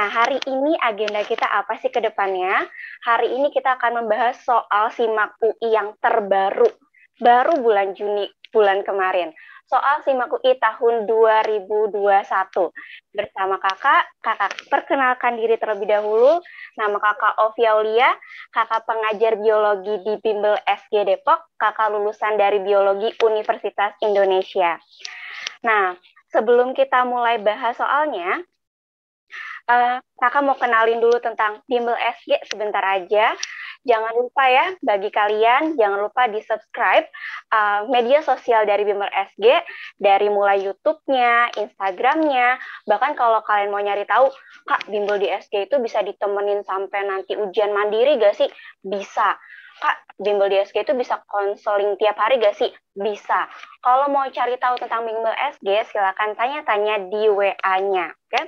Nah, hari ini agenda kita apa sih ke depannya? Hari ini kita akan membahas soal SIMAK UI yang terbaru, baru bulan Juni, bulan kemarin. Soal SIMAK UI tahun 2021. Bersama kakak, kakak perkenalkan diri terlebih dahulu. Nama kakak Ovialia kakak pengajar biologi di Bimbel SG Depok, kakak lulusan dari Biologi Universitas Indonesia. Nah, sebelum kita mulai bahas soalnya, uh, kakak mau kenalin dulu tentang Bimbel SG sebentar aja. Jangan lupa ya, bagi kalian, jangan lupa di-subscribe uh, media sosial dari Bimbel SG, dari mulai YouTube-nya, Instagram-nya, bahkan kalau kalian mau nyari tahu, Kak, Bimbel di SG itu bisa ditemenin sampai nanti ujian mandiri gak sih? Bisa. Kak, bimbel DSG itu bisa konseling tiap hari gak sih? Bisa. Kalau mau cari tahu tentang bimbel SG, silakan tanya-tanya di WA-nya. Oke?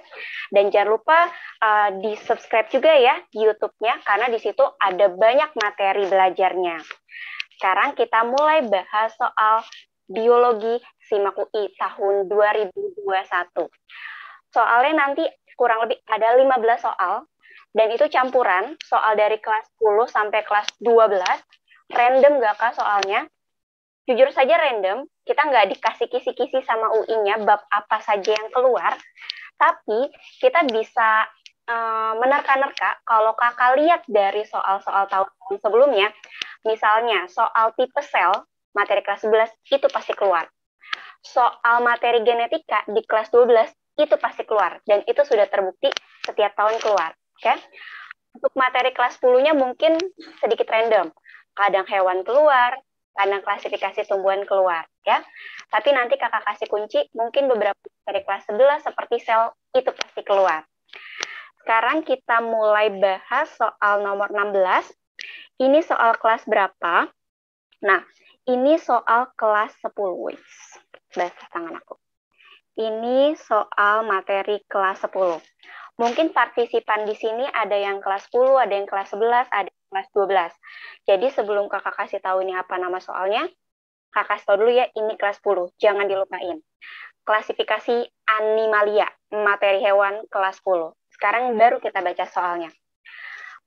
Dan jangan lupa uh, di-subscribe juga ya YouTube-nya, karena di situ ada banyak materi belajarnya. Sekarang kita mulai bahas soal biologi SIMAK UI tahun 2021. Soalnya nanti kurang lebih ada 15 soal dan itu campuran, soal dari kelas 10 sampai kelas 12, random gak kak soalnya? Jujur saja random, kita nggak dikasih kisi-kisi sama UI-nya bab apa saja yang keluar, tapi kita bisa uh, menerka-nerka kalau kakak lihat dari soal-soal tahun sebelumnya, misalnya soal tipe sel, materi kelas 11 itu pasti keluar. Soal materi genetika di kelas 12 itu pasti keluar dan itu sudah terbukti setiap tahun keluar. Okay? Untuk materi kelas 10-nya mungkin sedikit random. Kadang hewan keluar, kadang klasifikasi tumbuhan keluar, ya. Tapi nanti kakak kasih kunci, mungkin beberapa materi kelas 11 seperti sel itu pasti keluar. Sekarang kita mulai bahas soal nomor 16. Ini soal kelas berapa? Nah, ini soal kelas 10 Bahasa tangan aku. Ini soal materi kelas 10. Mungkin partisipan di sini ada yang kelas 10, ada yang kelas 11, ada yang kelas 12. Jadi sebelum kakak kasih tahu ini apa nama soalnya, kakak kasih tahu dulu ya ini kelas 10, jangan dilupain. Klasifikasi animalia, materi hewan kelas 10. Sekarang baru kita baca soalnya.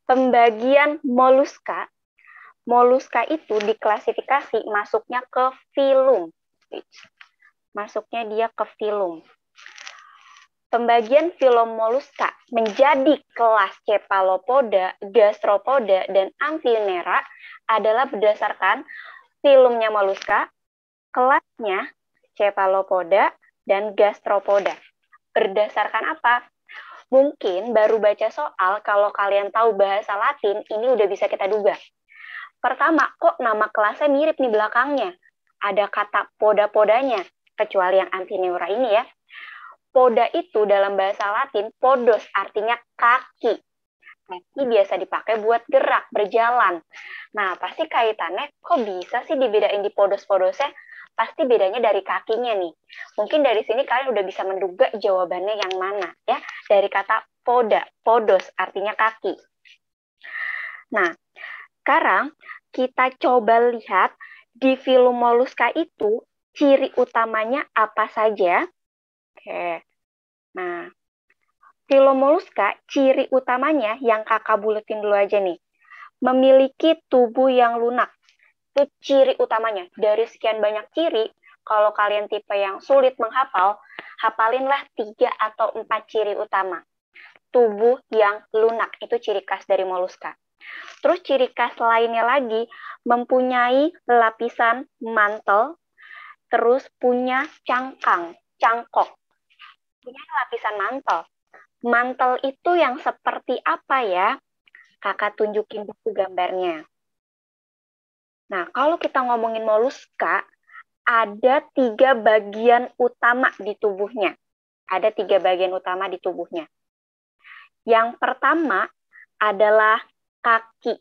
Pembagian moluska, moluska itu diklasifikasi masuknya ke filum. Masuknya dia ke filum. Pembagian filum moluska menjadi kelas cephalopoda, gastropoda, dan amphinera adalah berdasarkan filumnya moluska, kelasnya cephalopoda, dan gastropoda. Berdasarkan apa? Mungkin baru baca soal kalau kalian tahu bahasa Latin, ini udah bisa kita duga. Pertama, kok nama kelasnya mirip nih belakangnya? Ada kata poda-podanya, kecuali yang antineura ini ya. Poda itu dalam bahasa Latin podos artinya kaki. Kaki biasa dipakai buat gerak, berjalan. Nah, pasti kaitannya kok bisa sih dibedain di podos-podosnya? Pasti bedanya dari kakinya nih. Mungkin dari sini kalian udah bisa menduga jawabannya yang mana ya. Dari kata poda, podos artinya kaki. Nah, sekarang kita coba lihat di film Moluska itu ciri utamanya apa saja Oke. Nah, Tilomoluska ciri utamanya yang kakak buletin dulu aja nih. Memiliki tubuh yang lunak. Itu ciri utamanya. Dari sekian banyak ciri, kalau kalian tipe yang sulit menghafal, hafalinlah tiga atau empat ciri utama. Tubuh yang lunak, itu ciri khas dari moluska. Terus ciri khas lainnya lagi mempunyai lapisan mantel, terus punya cangkang, cangkok punya lapisan mantel. Mantel itu yang seperti apa ya? Kakak tunjukin buku gambarnya. Nah, kalau kita ngomongin moluska, ada tiga bagian utama di tubuhnya. Ada tiga bagian utama di tubuhnya. Yang pertama adalah kaki.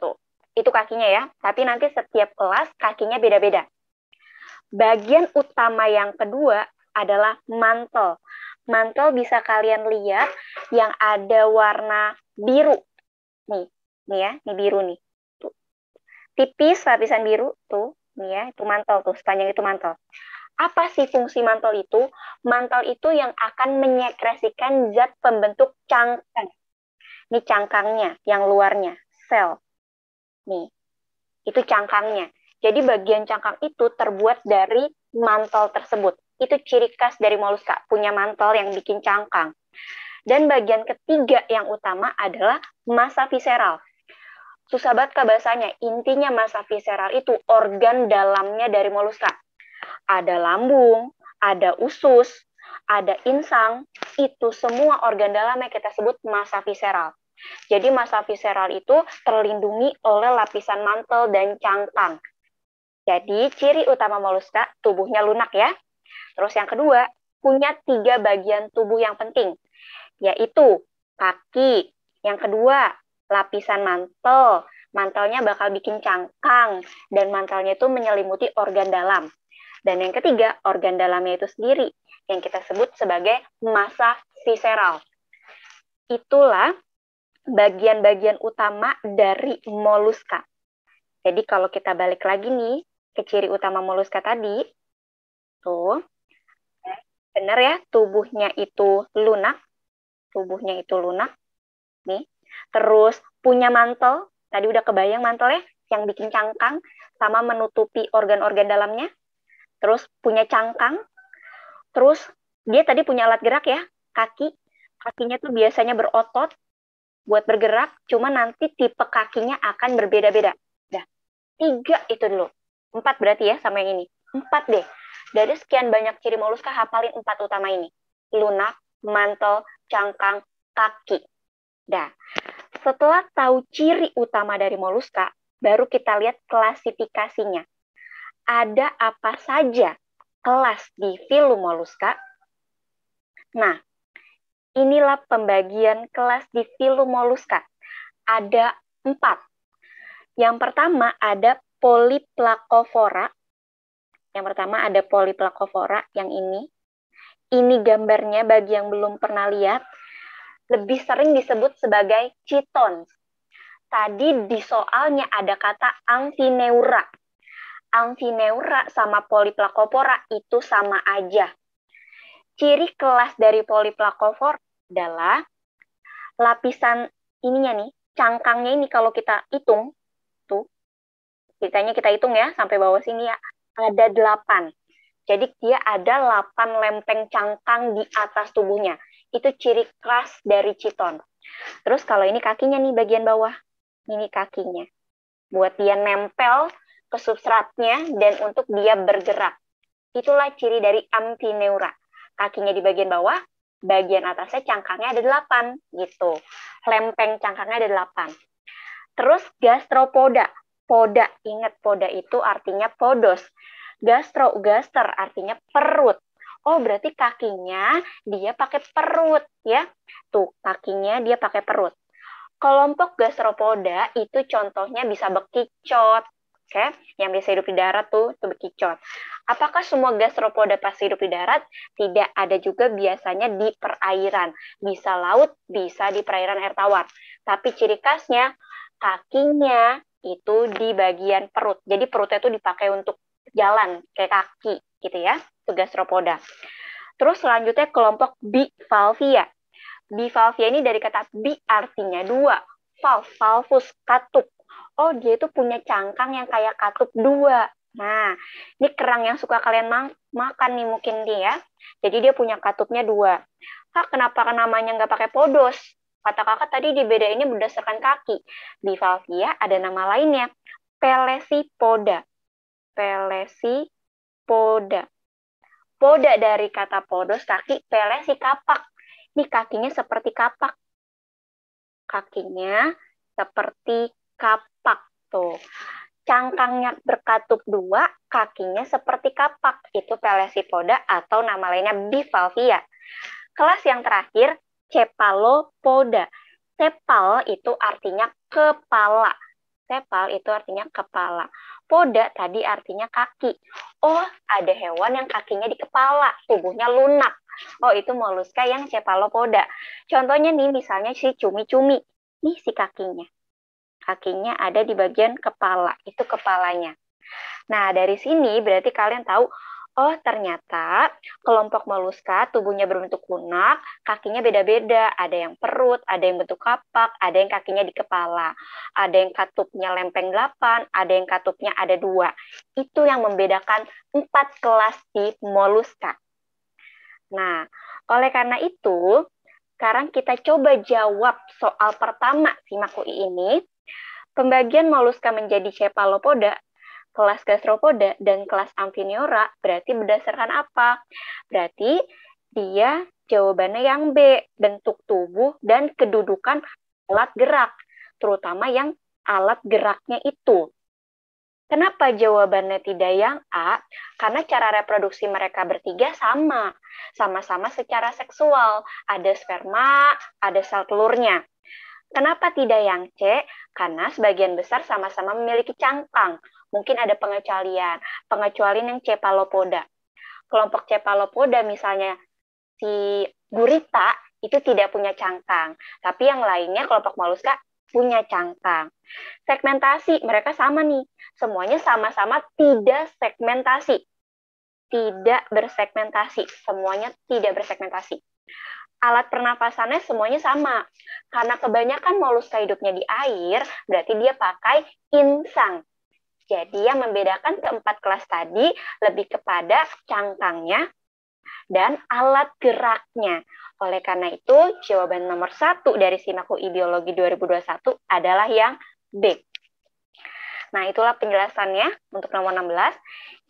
Tuh, itu kakinya ya. Tapi nanti setiap kelas kakinya beda-beda. Bagian utama yang kedua adalah mantel. Mantel bisa kalian lihat yang ada warna biru. Nih, nih ya, nih biru nih. Tuh. Tipis lapisan biru tuh, nih ya, itu mantel tuh, sepanjang itu mantel. Apa sih fungsi mantel itu? Mantel itu yang akan menyekresikan zat pembentuk cangkang. Ini cangkangnya, yang luarnya, sel. Nih, itu cangkangnya. Jadi bagian cangkang itu terbuat dari mantel tersebut. Itu ciri khas dari moluska, punya mantel yang bikin cangkang. Dan bagian ketiga yang utama adalah masa viseral. Susah banget bahasanya, intinya masa viseral itu organ dalamnya dari moluska. Ada lambung, ada usus, ada insang, itu semua organ dalamnya kita sebut masa viseral. Jadi masa viseral itu terlindungi oleh lapisan mantel dan cangkang. Jadi ciri utama moluska tubuhnya lunak ya. Terus yang kedua, punya tiga bagian tubuh yang penting, yaitu kaki. Yang kedua, lapisan mantel. Mantelnya bakal bikin cangkang, dan mantelnya itu menyelimuti organ dalam. Dan yang ketiga, organ dalamnya itu sendiri, yang kita sebut sebagai masa visceral. Itulah bagian-bagian utama dari moluska. Jadi kalau kita balik lagi nih ke ciri utama moluska tadi, tuh benar ya tubuhnya itu lunak tubuhnya itu lunak nih terus punya mantel tadi udah kebayang mantel ya yang bikin cangkang sama menutupi organ-organ dalamnya terus punya cangkang terus dia tadi punya alat gerak ya kaki kakinya tuh biasanya berotot buat bergerak cuma nanti tipe kakinya akan berbeda-beda dah tiga itu dulu empat berarti ya sama yang ini empat deh dari sekian banyak ciri moluska, hafalin empat utama ini. Lunak, mantel, cangkang, kaki. Nah, setelah tahu ciri utama dari moluska, baru kita lihat klasifikasinya. Ada apa saja kelas di filum moluska? Nah, inilah pembagian kelas di filum moluska. Ada empat. Yang pertama ada poliplakofora yang pertama ada poliplakofora yang ini. Ini gambarnya bagi yang belum pernah lihat, lebih sering disebut sebagai chitons. Tadi di soalnya ada kata antineura. Antineura sama poliplakofora itu sama aja. Ciri kelas dari poliplakofora adalah lapisan ininya nih, cangkangnya ini kalau kita hitung, tuh, ceritanya kita hitung ya sampai bawah sini ya, ada delapan. Jadi dia ada delapan lempeng cangkang di atas tubuhnya. Itu ciri khas dari citon. Terus kalau ini kakinya nih bagian bawah. Ini kakinya. Buat dia nempel ke substratnya dan untuk dia bergerak. Itulah ciri dari ampineura. Kakinya di bagian bawah, bagian atasnya cangkangnya ada delapan, gitu. Lempeng cangkangnya ada delapan. Terus gastropoda poda. Ingat, poda itu artinya podos. Gastro, gaster artinya perut. Oh, berarti kakinya dia pakai perut, ya. Tuh, kakinya dia pakai perut. Kelompok gastropoda itu contohnya bisa bekicot, Oke, okay? yang biasa hidup di darat tuh, itu bekicot. Apakah semua gastropoda pasti hidup di darat? Tidak, ada juga biasanya di perairan. Bisa laut, bisa di perairan air tawar. Tapi ciri khasnya, kakinya itu di bagian perut. Jadi perutnya itu dipakai untuk jalan kayak kaki gitu ya, itu gastropoda. Terus selanjutnya kelompok bivalvia. Bivalvia ini dari kata bi artinya dua, valve, valvus, katup. Oh, dia itu punya cangkang yang kayak katup dua. Nah, ini kerang yang suka kalian ma makan nih mungkin dia. Ya. Jadi dia punya katupnya dua. Kak, kenapa namanya nggak pakai podos? Kata kakak tadi dibedainnya berdasarkan kaki. Di Valkia ada nama lainnya, Pelesipoda. Pelesipoda. Poda dari kata podos kaki, pelesi kapak. Ini kakinya seperti kapak. Kakinya seperti kapak tuh. Cangkangnya berkatup dua, kakinya seperti kapak. Itu pelesipoda atau nama lainnya bivalvia. Kelas yang terakhir, cepalo poda. Cepal itu artinya kepala. Sepal itu artinya kepala. Poda tadi artinya kaki. Oh, ada hewan yang kakinya di kepala, tubuhnya lunak. Oh, itu moluska yang poda. Contohnya nih, misalnya si cumi-cumi. Nih si kakinya. Kakinya ada di bagian kepala, itu kepalanya. Nah, dari sini berarti kalian tahu Oh, ternyata kelompok moluska tubuhnya berbentuk lunak, kakinya beda-beda. Ada yang perut, ada yang bentuk kapak, ada yang kakinya di kepala, ada yang katupnya lempeng delapan, ada yang katupnya ada dua. Itu yang membedakan empat kelas di moluska. Nah, oleh karena itu, sekarang kita coba jawab soal pertama si makui ini. Pembagian moluska menjadi cephalopoda kelas gastropoda dan kelas amfiniora berarti berdasarkan apa? Berarti dia jawabannya yang B, bentuk tubuh dan kedudukan alat gerak, terutama yang alat geraknya itu. Kenapa jawabannya tidak yang A? Karena cara reproduksi mereka bertiga sama. Sama-sama secara seksual. Ada sperma, ada sel telurnya. Kenapa tidak yang C? Karena sebagian besar sama-sama memiliki cangkang mungkin ada pengecualian. Pengecualian yang cepalopoda. Kelompok cepalopoda misalnya si gurita itu tidak punya cangkang, tapi yang lainnya kelompok maluska punya cangkang. Segmentasi mereka sama nih, semuanya sama-sama tidak segmentasi. Tidak bersegmentasi, semuanya tidak bersegmentasi. Alat pernafasannya semuanya sama. Karena kebanyakan moluska hidupnya di air, berarti dia pakai insang jadi yang membedakan keempat kelas tadi lebih kepada cangkangnya dan alat geraknya. Oleh karena itu, jawaban nomor satu dari Sinaku Ideologi 2021 adalah yang B. Nah, itulah penjelasannya untuk nomor 16.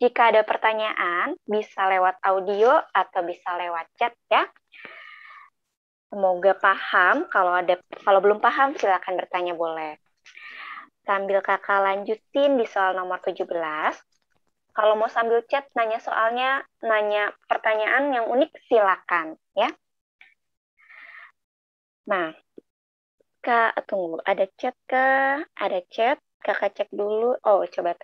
Jika ada pertanyaan, bisa lewat audio atau bisa lewat chat ya. Semoga paham. Kalau ada kalau belum paham silakan bertanya boleh sambil kakak lanjutin di soal nomor 17. Kalau mau sambil chat, nanya soalnya, nanya pertanyaan yang unik, silakan ya. Nah, kak, tunggu, ada chat ke? Ada chat, kakak cek dulu. Oh, coba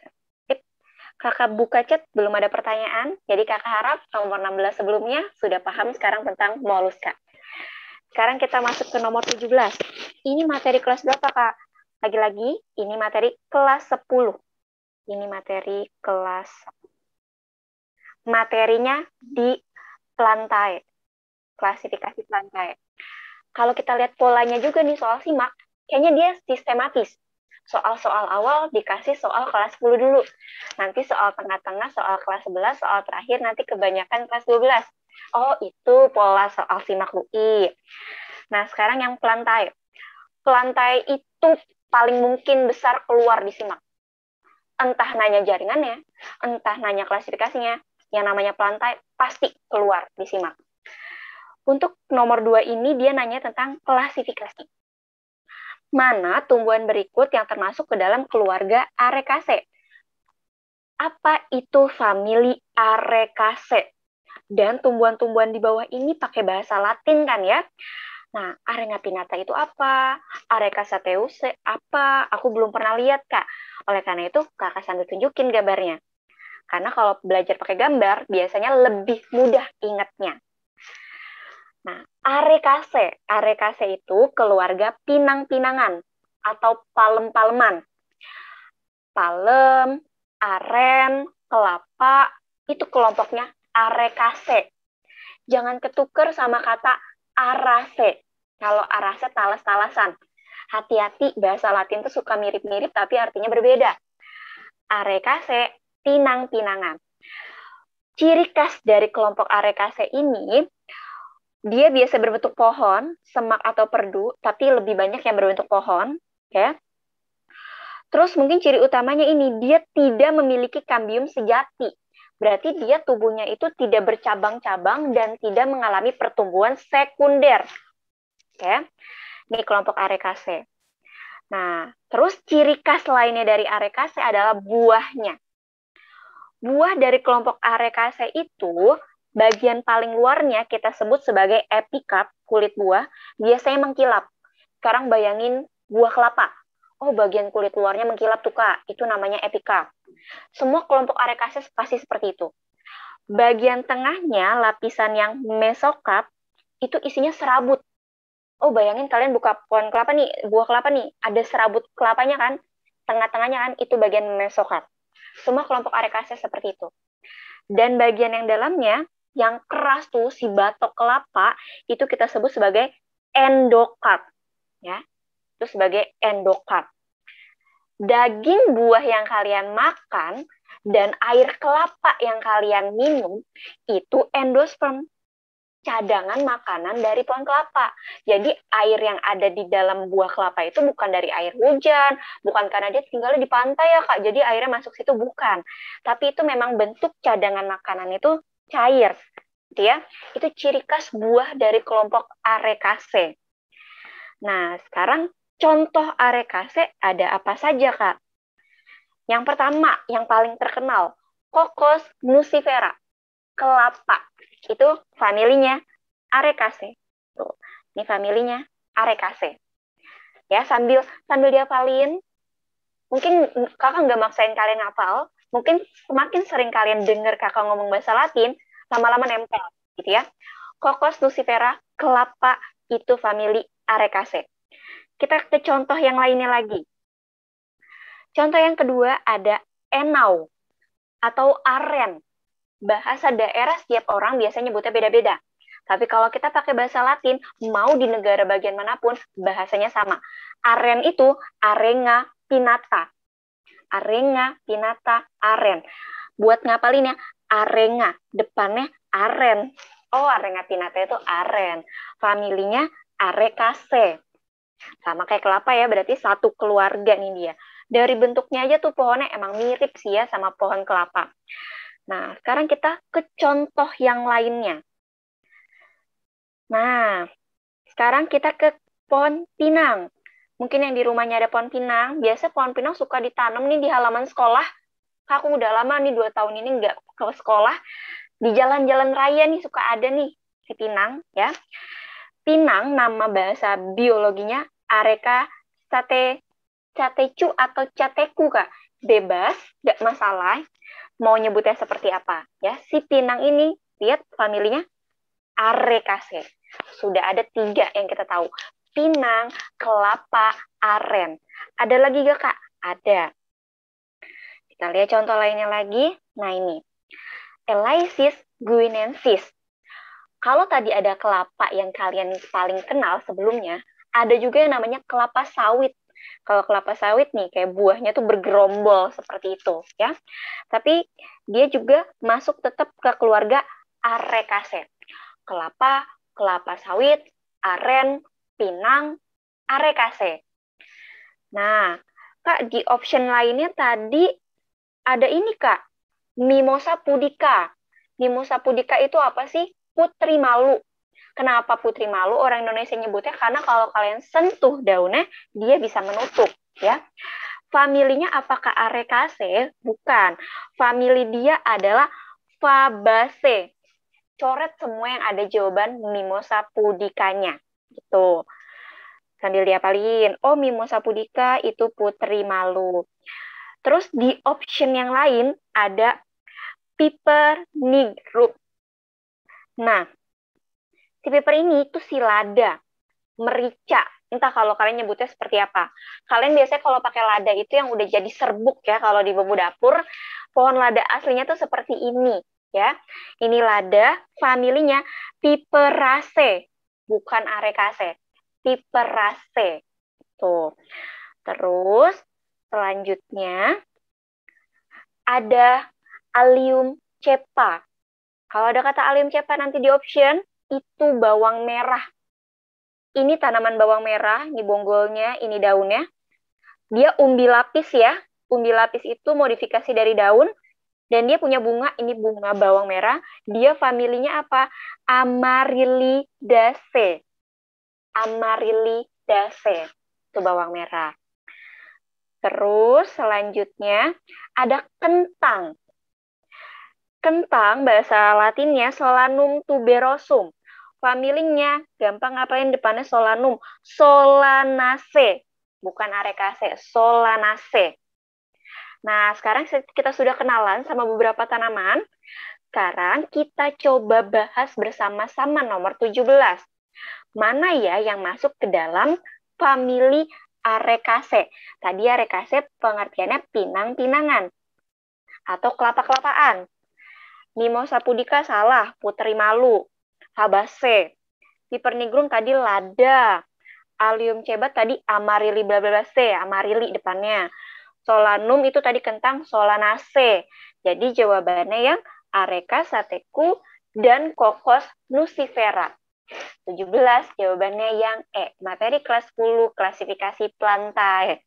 kakak buka chat belum ada pertanyaan. Jadi kakak harap nomor 16 sebelumnya sudah paham sekarang tentang kak. Sekarang kita masuk ke nomor 17. Ini materi kelas berapa, Kak? Lagi-lagi, ini materi kelas 10. Ini materi kelas materinya di lantai, klasifikasi lantai. Kalau kita lihat polanya juga nih soal simak, kayaknya dia sistematis. Soal-soal awal dikasih soal kelas 10 dulu. Nanti soal tengah-tengah, soal kelas 11, soal terakhir nanti kebanyakan kelas 12. Oh, itu pola soal simak UI. Nah, sekarang yang pelantai. Pelantai itu paling mungkin besar keluar di simak. Entah nanya jaringannya, entah nanya klasifikasinya, yang namanya pelantai pasti keluar di simak. Untuk nomor dua ini dia nanya tentang klasifikasi. Mana tumbuhan berikut yang termasuk ke dalam keluarga Arecaceae? Apa itu famili Arecaceae? Dan tumbuhan-tumbuhan di bawah ini pakai bahasa Latin kan ya? Nah, arena pinata itu apa? Areka sateus apa? Aku belum pernah lihat, Kak. Oleh karena itu, Kakak sambil tunjukin gambarnya. Karena kalau belajar pakai gambar, biasanya lebih mudah ingatnya. Nah, arekase. Arekase itu keluarga pinang-pinangan atau palem-paleman. Palem, aren, kelapa, itu kelompoknya arekase. Jangan ketuker sama kata arase. Kalau arase talas-talasan. Hati-hati bahasa Latin itu suka mirip-mirip tapi artinya berbeda. Arekase, tinang pinangan Ciri khas dari kelompok arekase ini, dia biasa berbentuk pohon, semak atau perdu, tapi lebih banyak yang berbentuk pohon. Ya. Terus mungkin ciri utamanya ini, dia tidak memiliki kambium sejati berarti dia tubuhnya itu tidak bercabang-cabang dan tidak mengalami pertumbuhan sekunder. Okay? Ini kelompok Arekase. Nah, terus ciri khas lainnya dari Arekase adalah buahnya. Buah dari kelompok Arekase itu bagian paling luarnya kita sebut sebagai epikarp, kulit buah, biasanya mengkilap. Sekarang bayangin buah kelapa. Oh, bagian kulit luarnya mengkilap tuh, Kak. Itu namanya epikarp. Semua kelompok arekase pasti seperti itu. Bagian tengahnya, lapisan yang mesokarp, itu isinya serabut oh bayangin kalian buka pohon kelapa nih, buah kelapa nih, ada serabut kelapanya kan, tengah-tengahnya kan itu bagian mesokar. Semua kelompok arekase seperti itu. Dan bagian yang dalamnya yang keras tuh si batok kelapa itu kita sebut sebagai endokarp ya. Itu sebagai endokarp. Daging buah yang kalian makan dan air kelapa yang kalian minum itu endosperm cadangan makanan dari pohon kelapa. Jadi air yang ada di dalam buah kelapa itu bukan dari air hujan, bukan karena dia tinggal di pantai ya kak, jadi airnya masuk situ bukan. Tapi itu memang bentuk cadangan makanan itu cair, gitu ya. Itu ciri khas buah dari kelompok arekase. Nah sekarang contoh arekase ada apa saja kak? Yang pertama, yang paling terkenal, kokos nucifera, kelapa itu familinya arekase Tuh, ini familinya arekase Ya, sambil sambil paling mungkin kakak nggak maksain kalian ngapal mungkin semakin sering kalian dengar kakak ngomong bahasa Latin, lama-lama nempel, gitu ya. Kokos nucifera kelapa, itu famili arekase Kita ke contoh yang lainnya lagi. Contoh yang kedua ada enau atau aren bahasa daerah setiap orang biasanya nyebutnya beda-beda. Tapi kalau kita pakai bahasa Latin, mau di negara bagian manapun, bahasanya sama. Aren itu arenga pinata. Arenga pinata aren. Buat ngapalinnya, arenga. Depannya aren. Oh, arenga pinata itu aren. Familinya arecaceae. Sama kayak kelapa ya, berarti satu keluarga nih dia. Dari bentuknya aja tuh pohonnya emang mirip sih ya sama pohon kelapa. Nah, sekarang kita ke contoh yang lainnya. Nah, sekarang kita ke pohon pinang. Mungkin yang di rumahnya ada pohon pinang, biasa pohon pinang suka ditanam nih di halaman sekolah. aku udah lama nih dua tahun ini nggak ke sekolah. Di jalan-jalan raya nih suka ada nih si pinang ya. Pinang nama bahasa biologinya Areca sate catecu atau cateku kak. Bebas, nggak masalah mau nyebutnya seperti apa ya si pinang ini lihat familinya arekase sudah ada tiga yang kita tahu pinang kelapa aren ada lagi gak kak ada kita lihat contoh lainnya lagi nah ini Elysis guinensis kalau tadi ada kelapa yang kalian paling kenal sebelumnya ada juga yang namanya kelapa sawit kalau kelapa sawit nih kayak buahnya tuh bergerombol seperti itu ya. Tapi dia juga masuk tetap ke keluarga arekase. Kelapa, kelapa sawit, aren, pinang, arekase. Nah, Kak, di option lainnya tadi ada ini, Kak. Mimosa pudica. Mimosa pudica itu apa sih? Putri malu. Kenapa putri malu? Orang Indonesia nyebutnya karena kalau kalian sentuh daunnya, dia bisa menutup, ya. Familinya apakah arekase? Bukan. Famili dia adalah fabase. Coret semua yang ada jawaban Mimosa pudikanya. Gitu. Sambil diapalin, oh Mimosa pudika itu putri malu. Terus di option yang lain ada Piper nigrum. Nah, Si paper ini itu si lada, merica, entah kalau kalian nyebutnya seperti apa. Kalian biasanya kalau pakai lada itu yang udah jadi serbuk ya kalau di bumbu dapur, pohon lada aslinya tuh seperti ini ya. Ini lada, familinya Piperaceae, bukan arekase. Piperaceae. Tuh. Terus selanjutnya ada Allium cepa. Kalau ada kata Allium cepa nanti di option, itu bawang merah. Ini tanaman bawang merah, ini bonggolnya, ini daunnya. Dia umbi lapis ya. Umbi lapis itu modifikasi dari daun dan dia punya bunga, ini bunga bawang merah. Dia familinya apa? Amaryllidaceae. Amaryllidaceae. Itu bawang merah. Terus selanjutnya ada kentang. Kentang bahasa Latinnya Solanum tuberosum familinya gampang ngapain depannya solanum solanase bukan arekase solanase nah sekarang kita sudah kenalan sama beberapa tanaman sekarang kita coba bahas bersama-sama nomor 17 mana ya yang masuk ke dalam famili arekase tadi arekase pengertiannya pinang-pinangan atau kelapa-kelapaan Mimosa pudica salah, putri malu sabase. Pipernigrum tadi lada. Allium cebat tadi amarili bla bla bla C, amarili depannya. Solanum itu tadi kentang solanase. Jadi jawabannya yang Areca sateku dan Kokos nucifera. 17 jawabannya yang E. Materi kelas 10 klasifikasi plantae.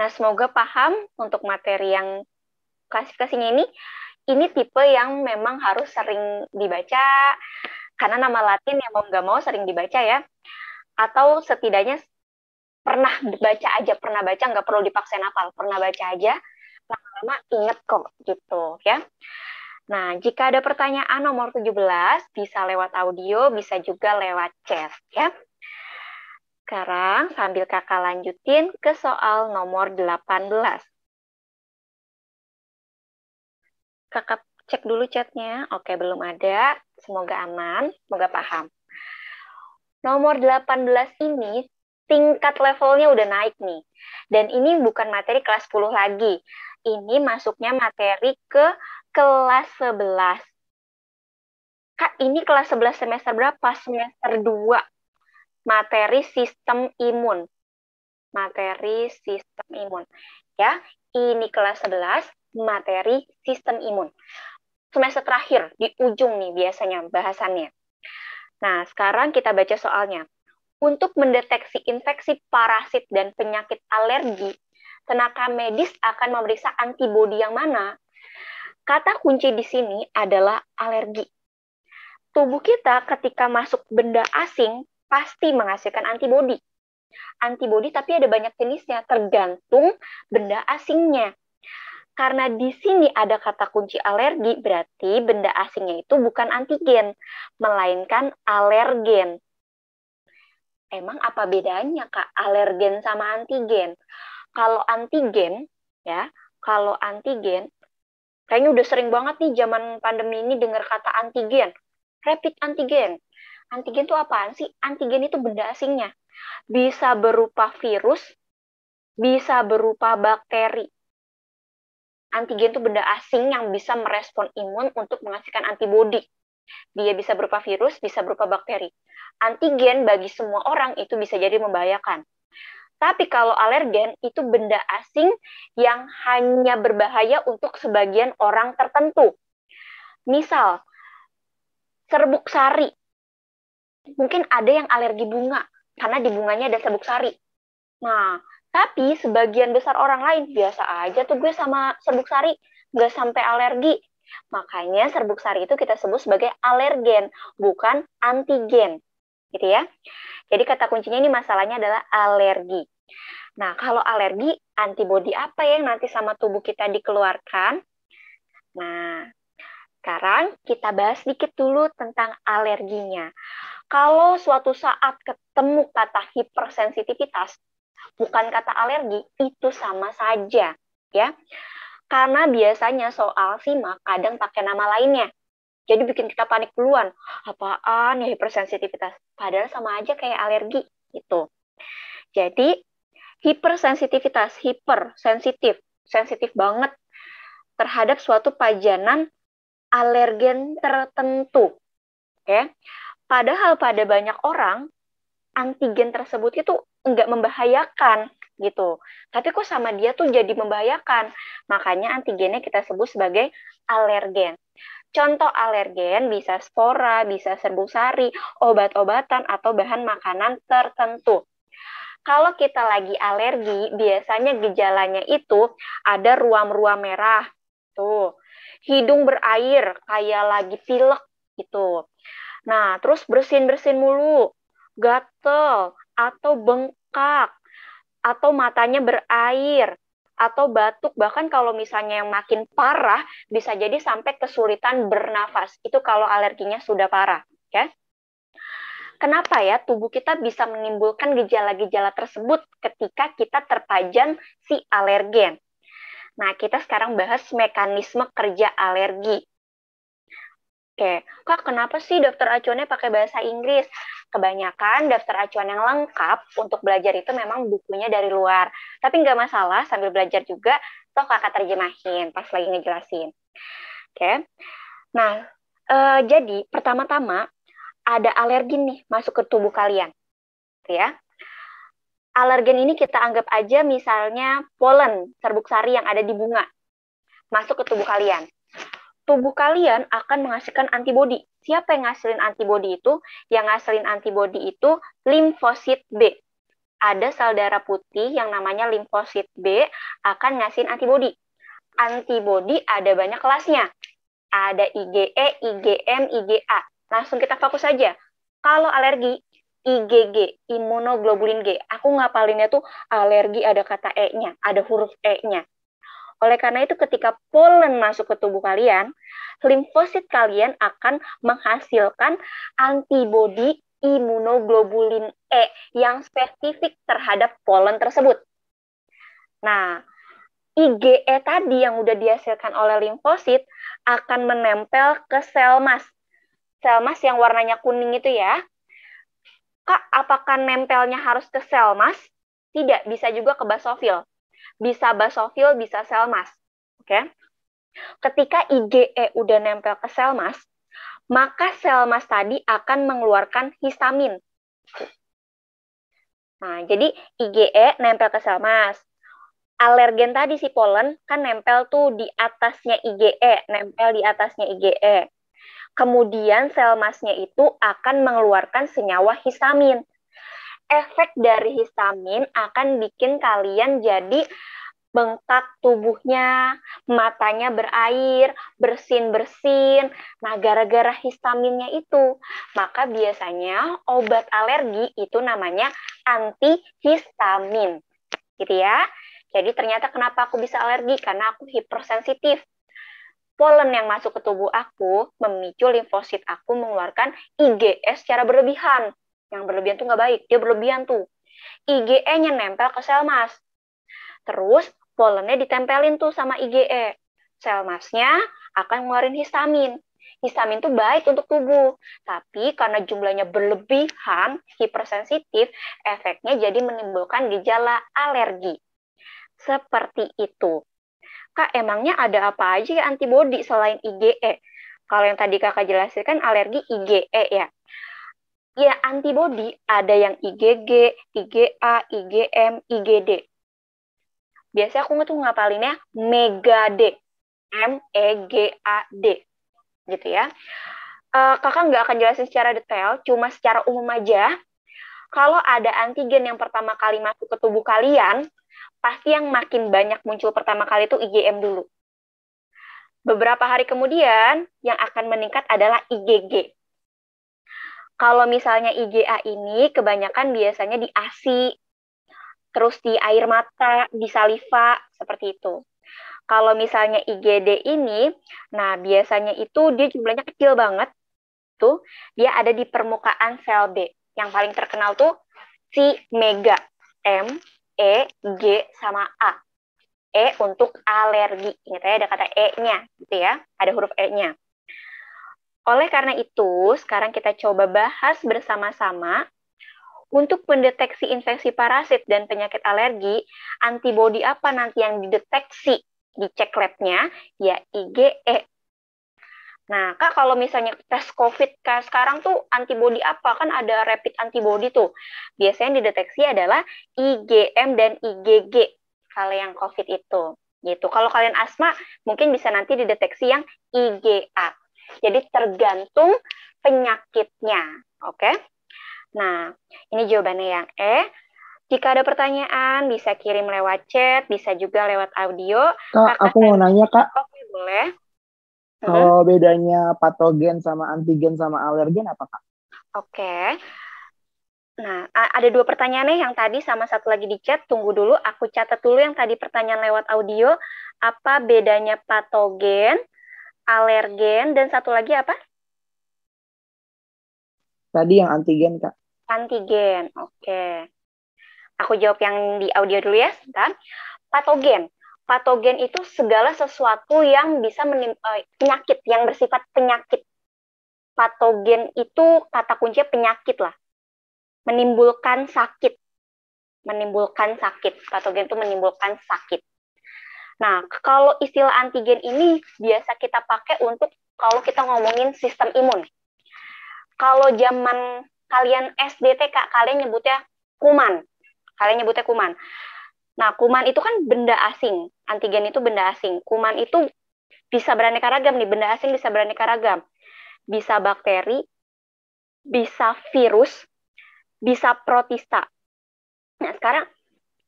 Nah, semoga paham untuk materi yang klasifikasinya ini ini tipe yang memang harus sering dibaca karena nama Latin yang mau nggak mau sering dibaca ya atau setidaknya pernah baca aja pernah baca nggak perlu dipaksa hafal pernah baca aja lama-lama inget kok gitu ya nah jika ada pertanyaan nomor 17 bisa lewat audio bisa juga lewat chat ya sekarang sambil kakak lanjutin ke soal nomor 18 kakak cek dulu chatnya. Oke, belum ada. Semoga aman, semoga paham. Nomor 18 ini tingkat levelnya udah naik nih. Dan ini bukan materi kelas 10 lagi. Ini masuknya materi ke kelas 11. Kak, ini kelas 11 semester berapa? Semester 2. Materi sistem imun. Materi sistem imun. Ya, ini kelas 11, materi sistem imun. Semester terakhir, di ujung nih biasanya bahasannya. Nah, sekarang kita baca soalnya. Untuk mendeteksi infeksi parasit dan penyakit alergi, tenaga medis akan memeriksa antibodi yang mana. Kata kunci di sini adalah alergi. Tubuh kita ketika masuk benda asing pasti menghasilkan antibodi. Antibodi tapi ada banyak jenisnya tergantung benda asingnya. Karena di sini ada kata kunci alergi, berarti benda asingnya itu bukan antigen, melainkan alergen. Emang apa bedanya, Kak, alergen sama antigen? Kalau antigen, ya, kalau antigen, kayaknya udah sering banget nih zaman pandemi ini dengar kata antigen, rapid antigen. Antigen itu apaan sih? Antigen itu benda asingnya. Bisa berupa virus, bisa berupa bakteri, antigen itu benda asing yang bisa merespon imun untuk menghasilkan antibodi. Dia bisa berupa virus, bisa berupa bakteri. Antigen bagi semua orang itu bisa jadi membahayakan. Tapi kalau alergen itu benda asing yang hanya berbahaya untuk sebagian orang tertentu. Misal, serbuk sari. Mungkin ada yang alergi bunga, karena di bunganya ada serbuk sari. Nah, tapi sebagian besar orang lain biasa aja tuh gue sama serbuk sari nggak sampai alergi. Makanya serbuk sari itu kita sebut sebagai alergen, bukan antigen. Gitu ya. Jadi kata kuncinya ini masalahnya adalah alergi. Nah, kalau alergi, antibodi apa ya yang nanti sama tubuh kita dikeluarkan? Nah, sekarang kita bahas sedikit dulu tentang alerginya. Kalau suatu saat ketemu kata hipersensitivitas, bukan kata alergi, itu sama saja, ya. Karena biasanya soal simak kadang pakai nama lainnya. Jadi bikin kita panik duluan. Apaan ya hipersensitivitas? Padahal sama aja kayak alergi gitu. Jadi hipersensitivitas, hipersensitif, sensitif sensitif banget terhadap suatu pajanan alergen tertentu. Oke. Ya. Padahal pada banyak orang antigen tersebut itu enggak membahayakan gitu. Tapi kok sama dia tuh jadi membahayakan. Makanya antigennya kita sebut sebagai alergen. Contoh alergen bisa spora, bisa serbuk sari, obat-obatan atau bahan makanan tertentu. Kalau kita lagi alergi, biasanya gejalanya itu ada ruam-ruam merah. Tuh. Hidung berair kayak lagi pilek gitu. Nah, terus bersin-bersin mulu gatel, atau bengkak, atau matanya berair, atau batuk. Bahkan kalau misalnya yang makin parah, bisa jadi sampai kesulitan bernafas. Itu kalau alerginya sudah parah. Ya. Kenapa ya tubuh kita bisa menimbulkan gejala-gejala tersebut ketika kita terpajan si alergen? Nah, kita sekarang bahas mekanisme kerja alergi. Oke, Kak, kenapa sih daftar acuannya pakai bahasa Inggris? Kebanyakan daftar acuan yang lengkap untuk belajar itu memang bukunya dari luar. Tapi nggak masalah, sambil belajar juga, toh kakak terjemahin pas lagi ngejelasin. Oke, nah, e, jadi pertama-tama ada alergen nih masuk ke tubuh kalian. Gitu ya, alergen ini kita anggap aja misalnya polen, serbuk sari yang ada di bunga, masuk ke tubuh kalian tubuh kalian akan menghasilkan antibodi. Siapa yang ngasilin antibodi itu? Yang ngasilin antibodi itu limfosit B. Ada sel darah putih yang namanya limfosit B akan ngasilin antibodi. Antibodi ada banyak kelasnya. Ada IgE, IgM, IgA. Langsung kita fokus saja. Kalau alergi, IgG, imunoglobulin G. Aku ngapalinnya tuh alergi ada kata E-nya, ada huruf E-nya. Oleh karena itu ketika polen masuk ke tubuh kalian, limfosit kalian akan menghasilkan antibodi imunoglobulin E yang spesifik terhadap polen tersebut. Nah, IgE tadi yang udah dihasilkan oleh limfosit akan menempel ke sel mas. Sel mas yang warnanya kuning itu ya. Kak, apakah nempelnya harus ke sel mas? Tidak, bisa juga ke basofil bisa basofil, bisa sel mas. Oke. Okay? Ketika IgE udah nempel ke sel mas, maka sel mas tadi akan mengeluarkan histamin. Nah, jadi IgE nempel ke sel mas. Alergen tadi si polen kan nempel tuh di atasnya IgE, nempel di atasnya IgE. Kemudian sel masnya itu akan mengeluarkan senyawa histamin efek dari histamin akan bikin kalian jadi bengkak tubuhnya, matanya berair, bersin-bersin. Nah, gara-gara histaminnya itu, maka biasanya obat alergi itu namanya antihistamin. Gitu ya. Jadi ternyata kenapa aku bisa alergi? Karena aku hipersensitif. Polen yang masuk ke tubuh aku memicu limfosit aku mengeluarkan IgE secara berlebihan yang berlebihan tuh nggak baik dia berlebihan tuh IgE-nya nempel ke sel mas terus polennya ditempelin tuh sama IgE sel masnya akan ngeluarin histamin histamin tuh baik untuk tubuh, tapi karena jumlahnya berlebihan, hipersensitif, efeknya jadi menimbulkan gejala alergi. Seperti itu. Kak, emangnya ada apa aja ya antibodi selain IgE? Kalau yang tadi kakak jelaskan alergi IgE ya ya antibodi ada yang IgG, IgA, IgM, IgD. Biasanya aku tuh ngapalinnya Mega D, M E G A D, gitu ya. Uh, kakak nggak akan jelasin secara detail, cuma secara umum aja. Kalau ada antigen yang pertama kali masuk ke tubuh kalian, pasti yang makin banyak muncul pertama kali itu IgM dulu. Beberapa hari kemudian, yang akan meningkat adalah IgG. Kalau misalnya IGA ini kebanyakan biasanya di ASI, terus di air mata, di saliva, seperti itu. Kalau misalnya IgD ini, nah biasanya itu dia jumlahnya kecil banget, tuh dia ada di permukaan sel B. Yang paling terkenal tuh si mega, M, E, G, sama A. E untuk alergi, ingat ya ada kata E-nya, gitu ya, ada huruf E-nya. Oleh karena itu, sekarang kita coba bahas bersama-sama untuk mendeteksi infeksi parasit dan penyakit alergi, antibodi apa nanti yang dideteksi di cek labnya? Ya IgE. Nah, Kak, kalau misalnya tes COVID Kak, sekarang tuh antibodi apa? Kan ada rapid antibody tuh. Biasanya dideteksi adalah IgM dan IgG kalau yang COVID itu. Gitu. Kalau kalian asma, mungkin bisa nanti dideteksi yang IgA. Jadi tergantung penyakitnya, oke? Nah, ini jawabannya yang E. Jika ada pertanyaan, bisa kirim lewat chat, bisa juga lewat audio. Kak, Kakak aku mau nanya, Kak. Oke, okay, boleh. Hmm. Kalau hmm. bedanya patogen sama antigen sama alergen apa, Kak? Oke. Nah, ada dua pertanyaan pertanyaannya yang tadi sama satu lagi di chat. Tunggu dulu, aku catat dulu yang tadi pertanyaan lewat audio. Apa bedanya patogen alergen dan satu lagi apa? Tadi yang antigen, Kak. Antigen, oke. Okay. Aku jawab yang di audio dulu ya, sebentar. Patogen. Patogen itu segala sesuatu yang bisa menim eh, penyakit, yang bersifat penyakit. Patogen itu kata kuncinya penyakit lah. Menimbulkan sakit. Menimbulkan sakit. Patogen itu menimbulkan sakit. Nah, kalau istilah antigen ini biasa kita pakai untuk kalau kita ngomongin sistem imun. Kalau zaman kalian SDT, kak kalian nyebutnya kuman. Kalian nyebutnya kuman. Nah, kuman itu kan benda asing. Antigen itu benda asing. Kuman itu bisa beraneka ragam nih. Benda asing bisa beraneka ragam. Bisa bakteri, bisa virus, bisa protista. Nah, sekarang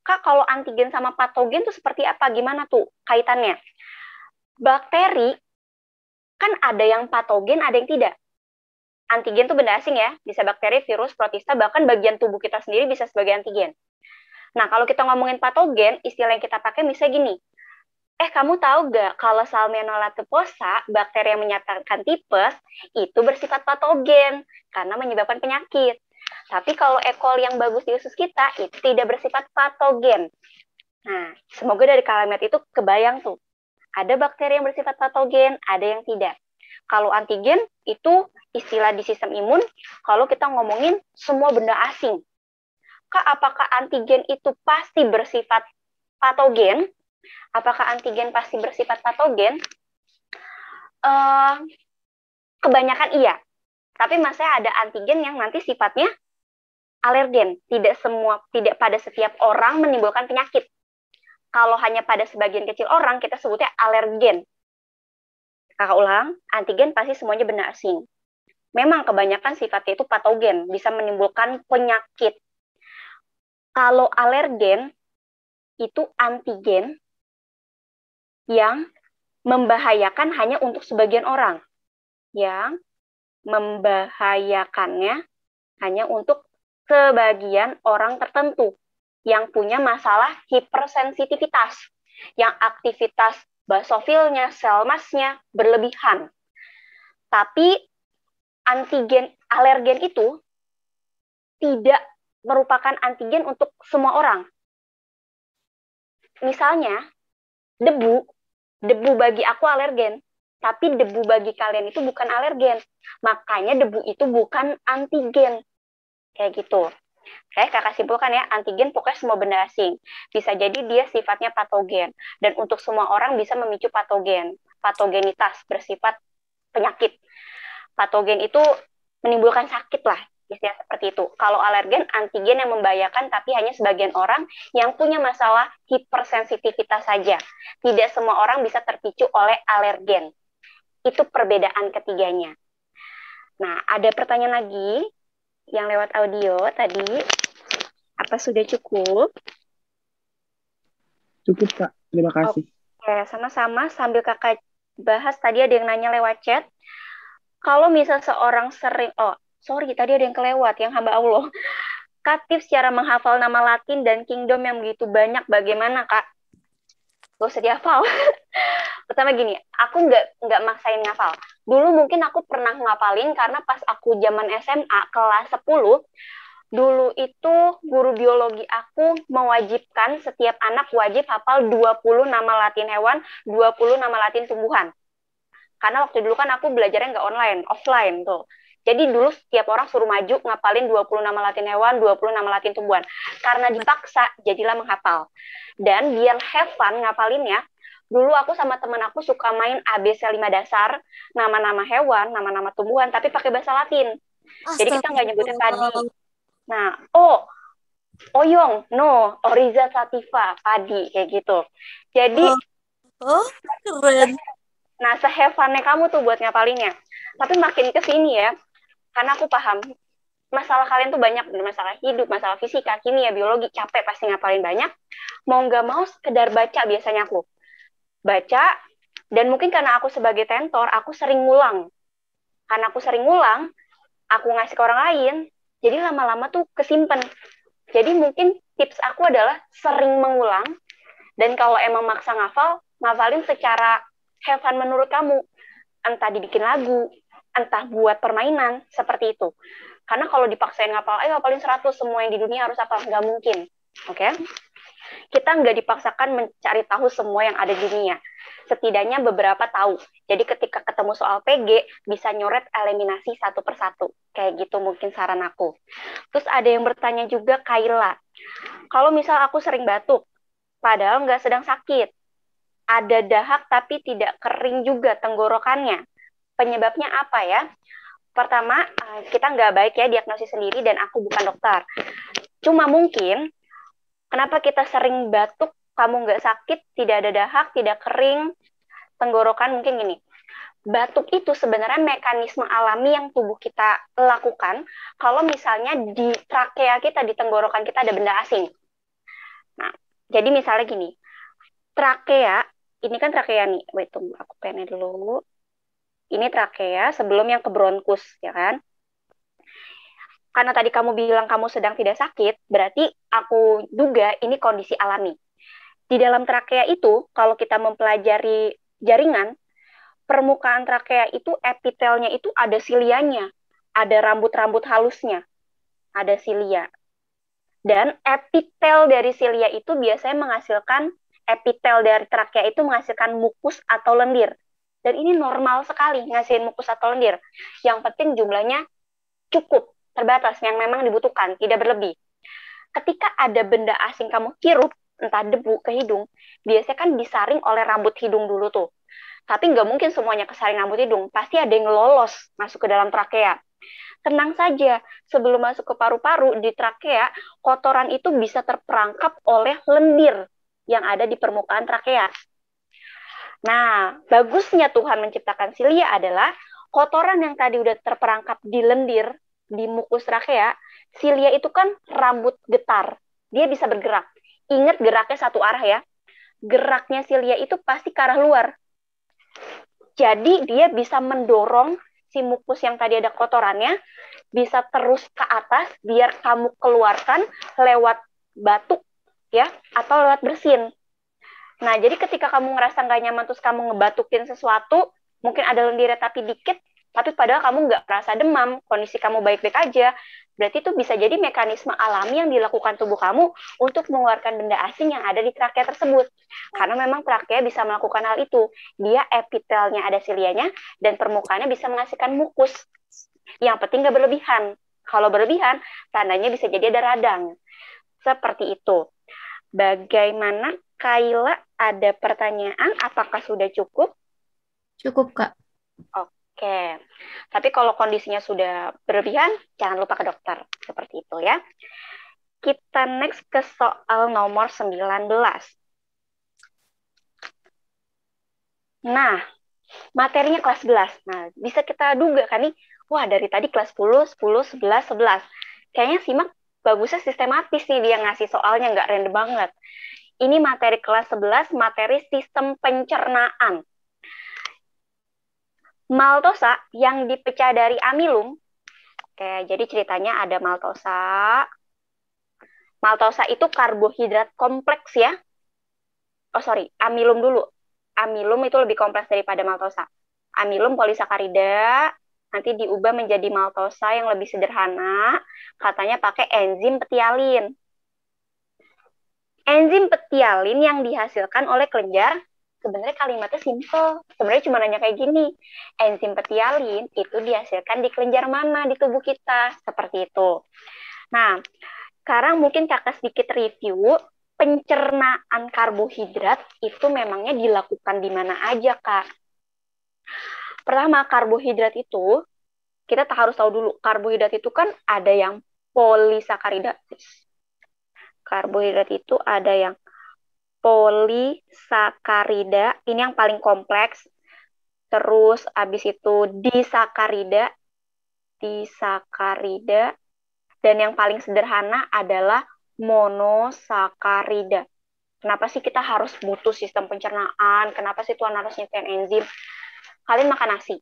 Kak, kalau antigen sama patogen itu seperti apa? Gimana tuh kaitannya? Bakteri kan ada yang patogen, ada yang tidak. Antigen tuh benda asing ya, bisa bakteri, virus, protista, bahkan bagian tubuh kita sendiri bisa sebagai antigen. Nah, kalau kita ngomongin patogen, istilah yang kita pakai misalnya gini, Eh, kamu tahu gak kalau Salmonella typhosa, bakteri yang menyatakan tipes, itu bersifat patogen karena menyebabkan penyakit. Tapi kalau E. coli yang bagus di usus kita itu tidak bersifat patogen. Nah, semoga dari kalimat itu kebayang tuh. Ada bakteri yang bersifat patogen, ada yang tidak. Kalau antigen itu istilah di sistem imun kalau kita ngomongin semua benda asing. Kak, apakah antigen itu pasti bersifat patogen? Apakah antigen pasti bersifat patogen? Uh, kebanyakan iya. Tapi masih ada antigen yang nanti sifatnya alergen. Tidak semua, tidak pada setiap orang menimbulkan penyakit. Kalau hanya pada sebagian kecil orang, kita sebutnya alergen. Kakak ulang, antigen pasti semuanya benda asing. Memang kebanyakan sifatnya itu patogen, bisa menimbulkan penyakit. Kalau alergen, itu antigen yang membahayakan hanya untuk sebagian orang yang membahayakannya hanya untuk sebagian orang tertentu yang punya masalah hipersensitivitas, yang aktivitas basofilnya, sel masnya berlebihan. Tapi antigen alergen itu tidak merupakan antigen untuk semua orang. Misalnya, debu, debu bagi aku alergen, tapi debu bagi kalian itu bukan alergen. Makanya debu itu bukan antigen. Kayak gitu. Oke, kakak simpulkan ya, antigen pokoknya semua benda asing. Bisa jadi dia sifatnya patogen. Dan untuk semua orang bisa memicu patogen. Patogenitas bersifat penyakit. Patogen itu menimbulkan sakit lah. Istilah seperti itu. Kalau alergen, antigen yang membahayakan tapi hanya sebagian orang yang punya masalah hipersensitivitas saja. Tidak semua orang bisa terpicu oleh alergen. Itu perbedaan ketiganya. Nah, ada pertanyaan lagi yang lewat audio tadi. Apa sudah cukup? Cukup, Kak. Terima kasih. Oke, sama-sama. Sambil Kakak bahas, tadi ada yang nanya lewat chat. Kalau misal seorang sering, oh, sorry, tadi ada yang kelewat, yang hamba Allah. katif secara menghafal nama Latin dan kingdom yang begitu banyak, bagaimana, Kak? Gak usah dihafal. pertama gini aku nggak nggak maksain ngapal dulu mungkin aku pernah ngapalin karena pas aku zaman SMA kelas 10 dulu itu guru biologi aku mewajibkan setiap anak wajib hafal 20 nama latin hewan 20 nama latin tumbuhan karena waktu dulu kan aku belajarnya nggak online offline tuh jadi dulu setiap orang suruh maju ngapalin 20 nama Latin hewan, 20 nama Latin tumbuhan. Karena dipaksa, jadilah menghafal. Dan biar have fun ngapalinnya, dulu aku sama teman aku suka main ABC lima dasar, nama-nama hewan, nama-nama tumbuhan, tapi pakai bahasa Latin. Astaga. Jadi kita nggak nyebutin padi. Nah, oh, oyong, no, oriza sativa, padi, kayak gitu. Jadi, oh, oh keren. Nah, sehevannya kamu tuh buat ngapalinnya. Tapi makin kesini ya, karena aku paham masalah kalian tuh banyak masalah hidup masalah fisika kimia biologi capek pasti ngapalin banyak mau nggak mau sekedar baca biasanya aku baca dan mungkin karena aku sebagai tentor aku sering ngulang karena aku sering ngulang aku ngasih ke orang lain jadi lama-lama tuh kesimpan jadi mungkin tips aku adalah sering mengulang dan kalau emang maksa ngafal ngafalin secara have fun menurut kamu entah dibikin lagu entah buat permainan seperti itu karena kalau dipaksain ngapal ayo ngafalin 100 semua yang di dunia harus apa nggak mungkin oke okay? Kita nggak dipaksakan mencari tahu semua yang ada di dunia. Setidaknya beberapa tahu. Jadi ketika ketemu soal PG, bisa nyoret eliminasi satu persatu. Kayak gitu mungkin saran aku. Terus ada yang bertanya juga Kaila. Kalau misal aku sering batuk, padahal nggak sedang sakit. Ada dahak tapi tidak kering juga tenggorokannya. Penyebabnya apa ya? pertama eh, kita nggak baik ya diagnosis sendiri dan aku bukan dokter. Cuma mungkin Kenapa kita sering batuk, kamu nggak sakit, tidak ada dahak, tidak kering, tenggorokan mungkin gini. Batuk itu sebenarnya mekanisme alami yang tubuh kita lakukan kalau misalnya di trakea kita, di tenggorokan kita ada benda asing. Nah, jadi misalnya gini, trakea, ini kan trakea nih, wait tunggu, aku pengen dulu. Ini trakea sebelum yang ke bronkus, ya kan? karena tadi kamu bilang kamu sedang tidak sakit, berarti aku duga ini kondisi alami. Di dalam trakea itu, kalau kita mempelajari jaringan, permukaan trakea itu epitelnya itu ada silianya, ada rambut-rambut halusnya, ada silia. Dan epitel dari silia itu biasanya menghasilkan epitel dari trakea itu menghasilkan mukus atau lendir. Dan ini normal sekali ngasihin mukus atau lendir. Yang penting jumlahnya cukup terbatas yang memang dibutuhkan, tidak berlebih. Ketika ada benda asing kamu hirup, entah debu ke hidung, biasanya kan disaring oleh rambut hidung dulu tuh. Tapi nggak mungkin semuanya kesaring rambut hidung, pasti ada yang lolos masuk ke dalam trakea. Tenang saja, sebelum masuk ke paru-paru di trakea, kotoran itu bisa terperangkap oleh lendir yang ada di permukaan trakea. Nah, bagusnya Tuhan menciptakan silia adalah kotoran yang tadi udah terperangkap di lendir di mukus rakea, ya, silia itu kan rambut getar. Dia bisa bergerak. Ingat geraknya satu arah ya. Geraknya silia itu pasti ke arah luar. Jadi dia bisa mendorong si mukus yang tadi ada kotorannya bisa terus ke atas biar kamu keluarkan lewat batuk ya atau lewat bersin. Nah, jadi ketika kamu ngerasa nggak nyaman terus kamu ngebatukin sesuatu, mungkin ada lendir tapi dikit, tapi padahal kamu nggak merasa demam, kondisi kamu baik-baik aja, berarti itu bisa jadi mekanisme alami yang dilakukan tubuh kamu untuk mengeluarkan benda asing yang ada di trakea tersebut. Karena memang trakea bisa melakukan hal itu. Dia epitelnya ada silianya, dan permukaannya bisa menghasilkan mukus. Yang penting nggak berlebihan. Kalau berlebihan, tandanya bisa jadi ada radang. Seperti itu. Bagaimana Kaila ada pertanyaan? Apakah sudah cukup? Cukup, Kak. Oke. Oke, tapi kalau kondisinya sudah berlebihan, jangan lupa ke dokter. Seperti itu ya. Kita next ke soal nomor 19. Nah, materinya kelas 11. Nah, bisa kita duga kan nih, wah dari tadi kelas 10, 10, 11, 11. Kayaknya simak bagusnya sistematis nih dia ngasih soalnya nggak random banget. Ini materi kelas 11, materi sistem pencernaan maltosa yang dipecah dari amilum. Oke, jadi ceritanya ada maltosa. Maltosa itu karbohidrat kompleks ya. Oh sorry, amilum dulu. Amilum itu lebih kompleks daripada maltosa. Amilum polisakarida nanti diubah menjadi maltosa yang lebih sederhana, katanya pakai enzim petialin. Enzim petialin yang dihasilkan oleh kelenjar sebenarnya kalimatnya simple. Sebenarnya cuma nanya kayak gini. Enzim petialin itu dihasilkan di kelenjar mana di tubuh kita, seperti itu. Nah, sekarang mungkin kakak sedikit review pencernaan karbohidrat itu memangnya dilakukan di mana aja, Kak? Pertama, karbohidrat itu kita harus tahu dulu karbohidrat itu kan ada yang polisakarida. Karbohidrat itu ada yang polisakarida ini yang paling kompleks terus abis itu disakarida disakarida dan yang paling sederhana adalah monosakarida kenapa sih kita harus butuh sistem pencernaan kenapa sih tuan harus nyetain enzim kalian makan nasi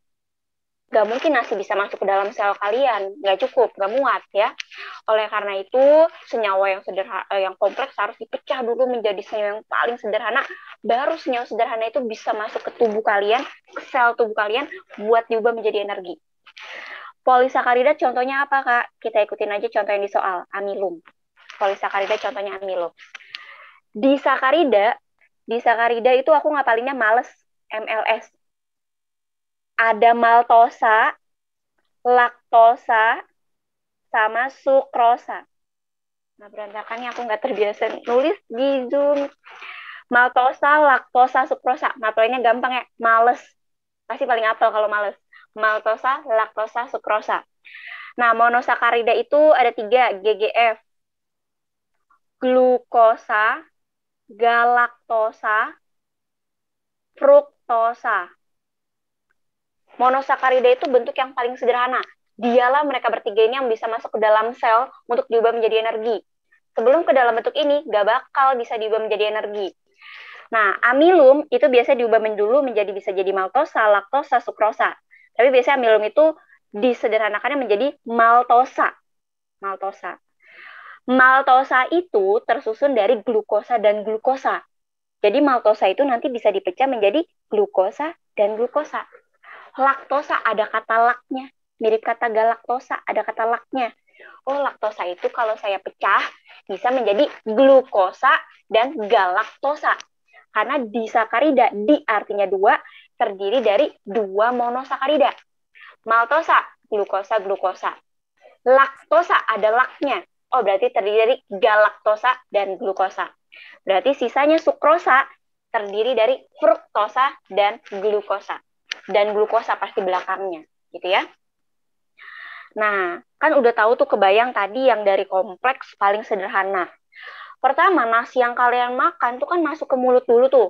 Gak mungkin nasi bisa masuk ke dalam sel kalian, gak cukup, gak muat ya. Oleh karena itu, senyawa yang sederhana, eh, yang kompleks harus dipecah dulu menjadi senyawa yang paling sederhana, baru senyawa sederhana itu bisa masuk ke tubuh kalian, ke sel tubuh kalian, buat diubah menjadi energi. Polisakarida contohnya apa, Kak? Kita ikutin aja contoh yang di soal, amilum. Polisakarida contohnya amilum. Di sakarida, di sakarida itu aku ngapalinnya males, MLS ada maltosa, laktosa, sama sukrosa. Nah, berantakannya aku nggak terbiasa nulis di Zoom. Maltosa, laktosa, sukrosa. Mapelnya gampang ya, males. Pasti paling apel kalau males. Maltosa, laktosa, sukrosa. Nah, monosakarida itu ada tiga, GGF. Glukosa, galaktosa, fruktosa. Monosakarida itu bentuk yang paling sederhana. Dialah mereka bertiga ini yang bisa masuk ke dalam sel untuk diubah menjadi energi. Sebelum ke dalam bentuk ini, gak bakal bisa diubah menjadi energi. Nah, amilum itu biasa diubah dulu menjadi bisa jadi maltosa, laktosa, sukrosa. Tapi biasanya amilum itu disederhanakannya menjadi maltosa. Maltosa. Maltosa itu tersusun dari glukosa dan glukosa. Jadi maltosa itu nanti bisa dipecah menjadi glukosa dan glukosa laktosa ada kata laknya mirip kata galaktosa ada kata laknya oh laktosa itu kalau saya pecah bisa menjadi glukosa dan galaktosa karena disakarida di artinya dua terdiri dari dua monosakarida maltosa glukosa glukosa laktosa ada laknya oh berarti terdiri dari galaktosa dan glukosa berarti sisanya sukrosa terdiri dari fruktosa dan glukosa dan glukosa pasti belakangnya, gitu ya. Nah, kan udah tahu tuh kebayang tadi yang dari kompleks paling sederhana. Pertama, nasi yang kalian makan tuh kan masuk ke mulut dulu tuh.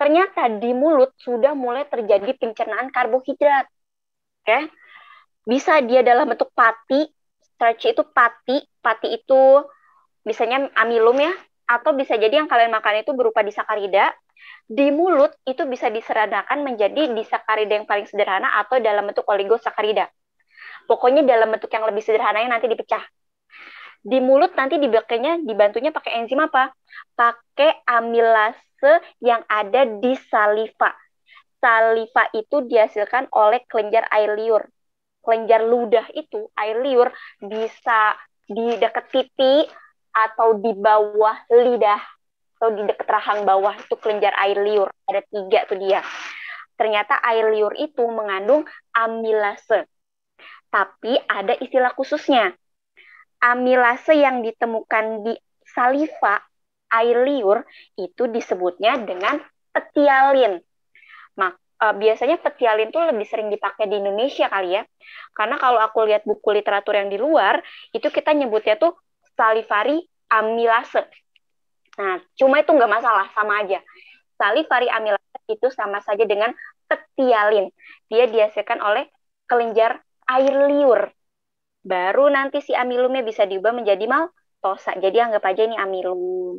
Ternyata di mulut sudah mulai terjadi pencernaan karbohidrat. Oke. Ya. Bisa dia dalam bentuk pati, starch itu pati, pati itu biasanya amilum ya, atau bisa jadi yang kalian makan itu berupa disakarida di mulut itu bisa diseradakan menjadi disakarida yang paling sederhana atau dalam bentuk oligosakarida. Pokoknya dalam bentuk yang lebih sederhana yang nanti dipecah. Di mulut nanti dibakainya dibantunya pakai enzim apa? Pakai amilase yang ada di saliva. Saliva itu dihasilkan oleh kelenjar air liur. Kelenjar ludah itu air liur bisa di dekat pipi atau di bawah lidah atau di dekat rahang bawah itu kelenjar air liur ada tiga tuh dia ternyata air liur itu mengandung amilase tapi ada istilah khususnya amilase yang ditemukan di saliva air liur itu disebutnya dengan petialin maka e, biasanya petialin tuh lebih sering dipakai di Indonesia kali ya. Karena kalau aku lihat buku literatur yang di luar, itu kita nyebutnya tuh salivari amilase Nah, cuma itu nggak masalah, sama aja. Salivary amilase itu sama saja dengan petialin. Dia dihasilkan oleh kelenjar air liur. Baru nanti si amilumnya bisa diubah menjadi maltosa. Jadi anggap aja ini amilum.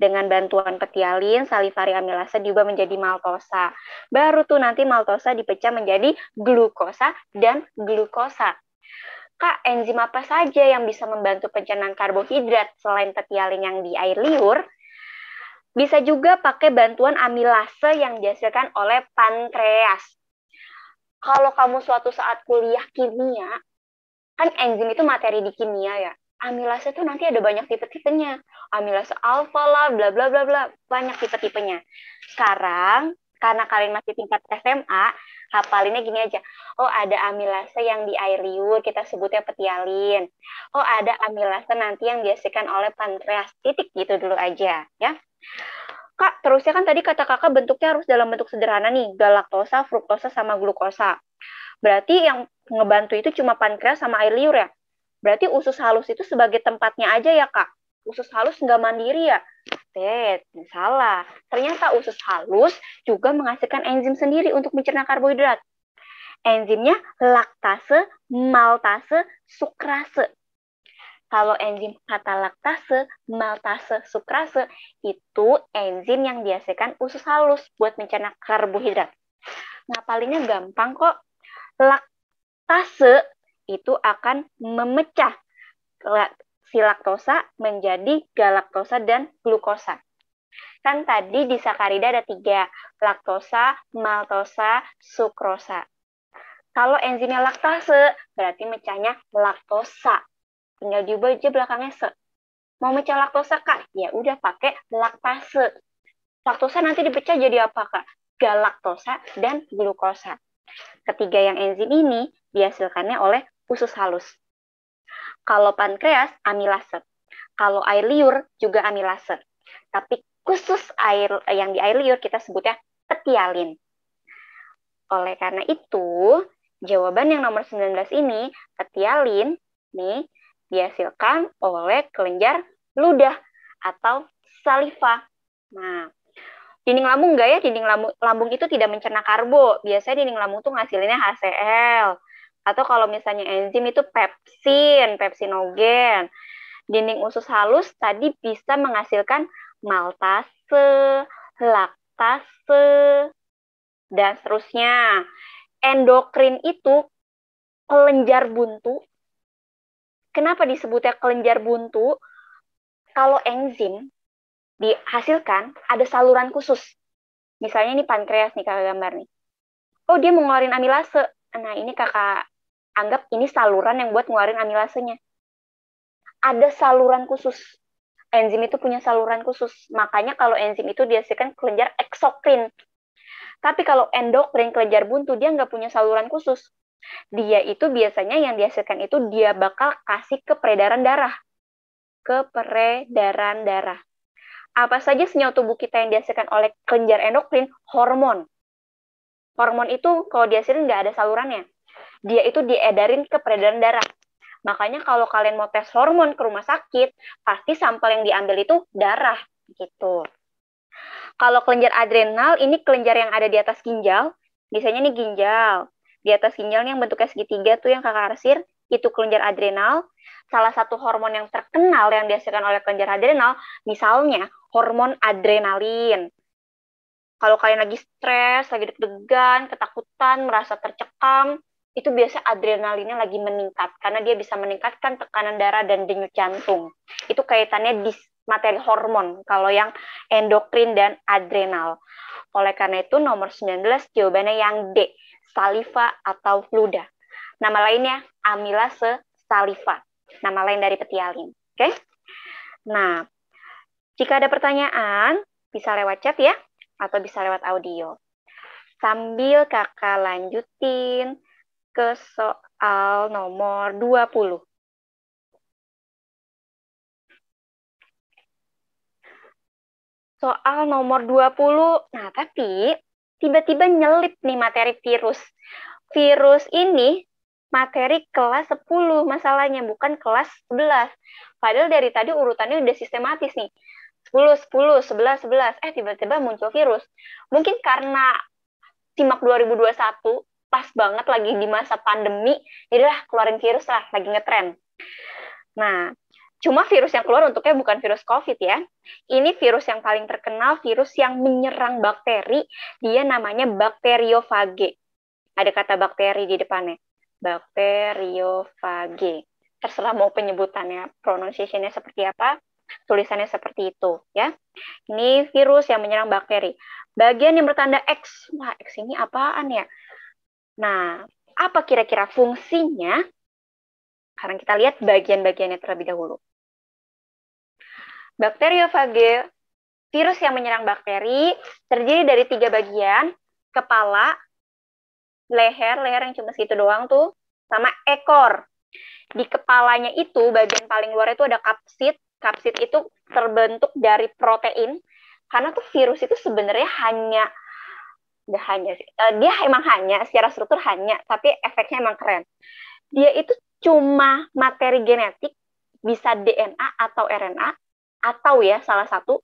Dengan bantuan petialin, salivary amilase diubah menjadi maltosa. Baru tuh nanti maltosa dipecah menjadi glukosa dan glukosa. Kak, enzim apa saja yang bisa membantu pencernaan karbohidrat selain tetialin yang di air liur? Bisa juga pakai bantuan amilase yang dihasilkan oleh pankreas. Kalau kamu suatu saat kuliah kimia, kan enzim itu materi di kimia ya. Amilase itu nanti ada banyak tipe-tipenya. Amilase alfa lah, bla bla bla bla, banyak tipe-tipenya. Sekarang karena kalian masih tingkat SMA, hafalinnya gini aja. Oh, ada amilase yang di air liur kita sebutnya petialin. Oh, ada amilase nanti yang dihasilkan oleh pankreas. Titik gitu dulu aja, ya. Kak, terusnya kan tadi kata kakak bentuknya harus dalam bentuk sederhana nih, galaktosa, fruktosa, sama glukosa. Berarti yang ngebantu itu cuma pankreas sama air liur ya? Berarti usus halus itu sebagai tempatnya aja ya, Kak? usus halus nggak mandiri ya? Tet, salah. Ternyata usus halus juga menghasilkan enzim sendiri untuk mencerna karbohidrat. Enzimnya laktase, maltase, sukrase. Kalau enzim kata laktase, maltase, sukrase itu enzim yang dihasilkan usus halus buat mencerna karbohidrat. Ngapalinnya gampang kok. Laktase itu akan memecah si laktosa menjadi galaktosa dan glukosa. Kan tadi di sakarida ada tiga, laktosa, maltosa, sukrosa. Kalau enzimnya laktase, berarti mecahnya laktosa. Tinggal diubah aja belakangnya se. Mau mecah laktosa, Kak? Ya udah pakai laktase. Laktosa nanti dipecah jadi apa, Kak? Galaktosa dan glukosa. Ketiga yang enzim ini dihasilkannya oleh usus halus. Kalau pankreas, amilase. Kalau air liur juga amilase. Tapi khusus air eh, yang di air liur kita sebutnya petialin. Oleh karena itu, jawaban yang nomor 19 ini, petialin, nih, dihasilkan oleh kelenjar ludah atau saliva. Nah, dinding lambung enggak ya? Dinding lambung, lambung itu tidak mencerna karbo. Biasanya dinding lambung itu ngasilinnya HCl, atau kalau misalnya enzim itu pepsin, pepsinogen. Dinding usus halus tadi bisa menghasilkan maltase, laktase, dan seterusnya. Endokrin itu kelenjar buntu. Kenapa disebutnya kelenjar buntu? Kalau enzim dihasilkan ada saluran khusus. Misalnya ini pankreas nih kakak gambar nih. Oh dia mengeluarkan amilase. Nah ini kakak anggap ini saluran yang buat ngeluarin amilasenya. Ada saluran khusus. Enzim itu punya saluran khusus. Makanya kalau enzim itu dihasilkan kelenjar eksokrin. Tapi kalau endokrin kelenjar buntu dia nggak punya saluran khusus. Dia itu biasanya yang dihasilkan itu dia bakal kasih ke peredaran darah. Ke peredaran darah. Apa saja senyawa tubuh kita yang dihasilkan oleh kelenjar endokrin? Hormon. Hormon itu kalau dihasilkan nggak ada salurannya dia itu diedarin ke peredaran darah. Makanya kalau kalian mau tes hormon ke rumah sakit, pasti sampel yang diambil itu darah gitu. Kalau kelenjar adrenal, ini kelenjar yang ada di atas ginjal, biasanya ini ginjal. Di atas ginjal yang bentuknya segitiga tuh yang kakak arsir, itu kelenjar adrenal. Salah satu hormon yang terkenal yang dihasilkan oleh kelenjar adrenal, misalnya hormon adrenalin kalau kalian lagi stres, lagi deg-degan, ketakutan, merasa tercekam, itu biasa adrenalinnya lagi meningkat karena dia bisa meningkatkan tekanan darah dan denyut jantung. Itu kaitannya di materi hormon kalau yang endokrin dan adrenal. Oleh karena itu nomor 19 jawabannya yang D, saliva atau ludah. Nama lainnya amilase saliva. Nama lain dari petialin. Oke? Okay? Nah, jika ada pertanyaan bisa lewat chat ya atau bisa lewat audio. Sambil kakak lanjutin ke soal nomor 20. Soal nomor 20, nah tapi tiba-tiba nyelip nih materi virus. Virus ini materi kelas 10 masalahnya, bukan kelas 11. Padahal dari tadi urutannya udah sistematis nih. 10, 10, 11, 11. Eh, tiba-tiba muncul virus. Mungkin karena SIMAK 2021 pas banget lagi di masa pandemi lah keluarin virus lah lagi ngetren nah cuma virus yang keluar untuknya bukan virus covid ya ini virus yang paling terkenal virus yang menyerang bakteri dia namanya bakteriofage ada kata bakteri di depannya bakteriofage terserah mau penyebutannya pronunciation-nya seperti apa tulisannya seperti itu ya. Ini virus yang menyerang bakteri. Bagian yang bertanda X. Wah, X ini apaan ya? Nah, apa kira-kira fungsinya? Sekarang kita lihat bagian-bagiannya terlebih dahulu. Bakteriofage, virus yang menyerang bakteri, terdiri dari tiga bagian, kepala, leher, leher yang cuma segitu doang tuh, sama ekor. Di kepalanya itu, bagian paling luar itu ada kapsid. Kapsid itu terbentuk dari protein, karena tuh virus itu sebenarnya hanya gak hanya sih. Uh, dia emang hanya secara struktur hanya, tapi efeknya emang keren. Dia itu cuma materi genetik bisa DNA atau RNA atau ya salah satu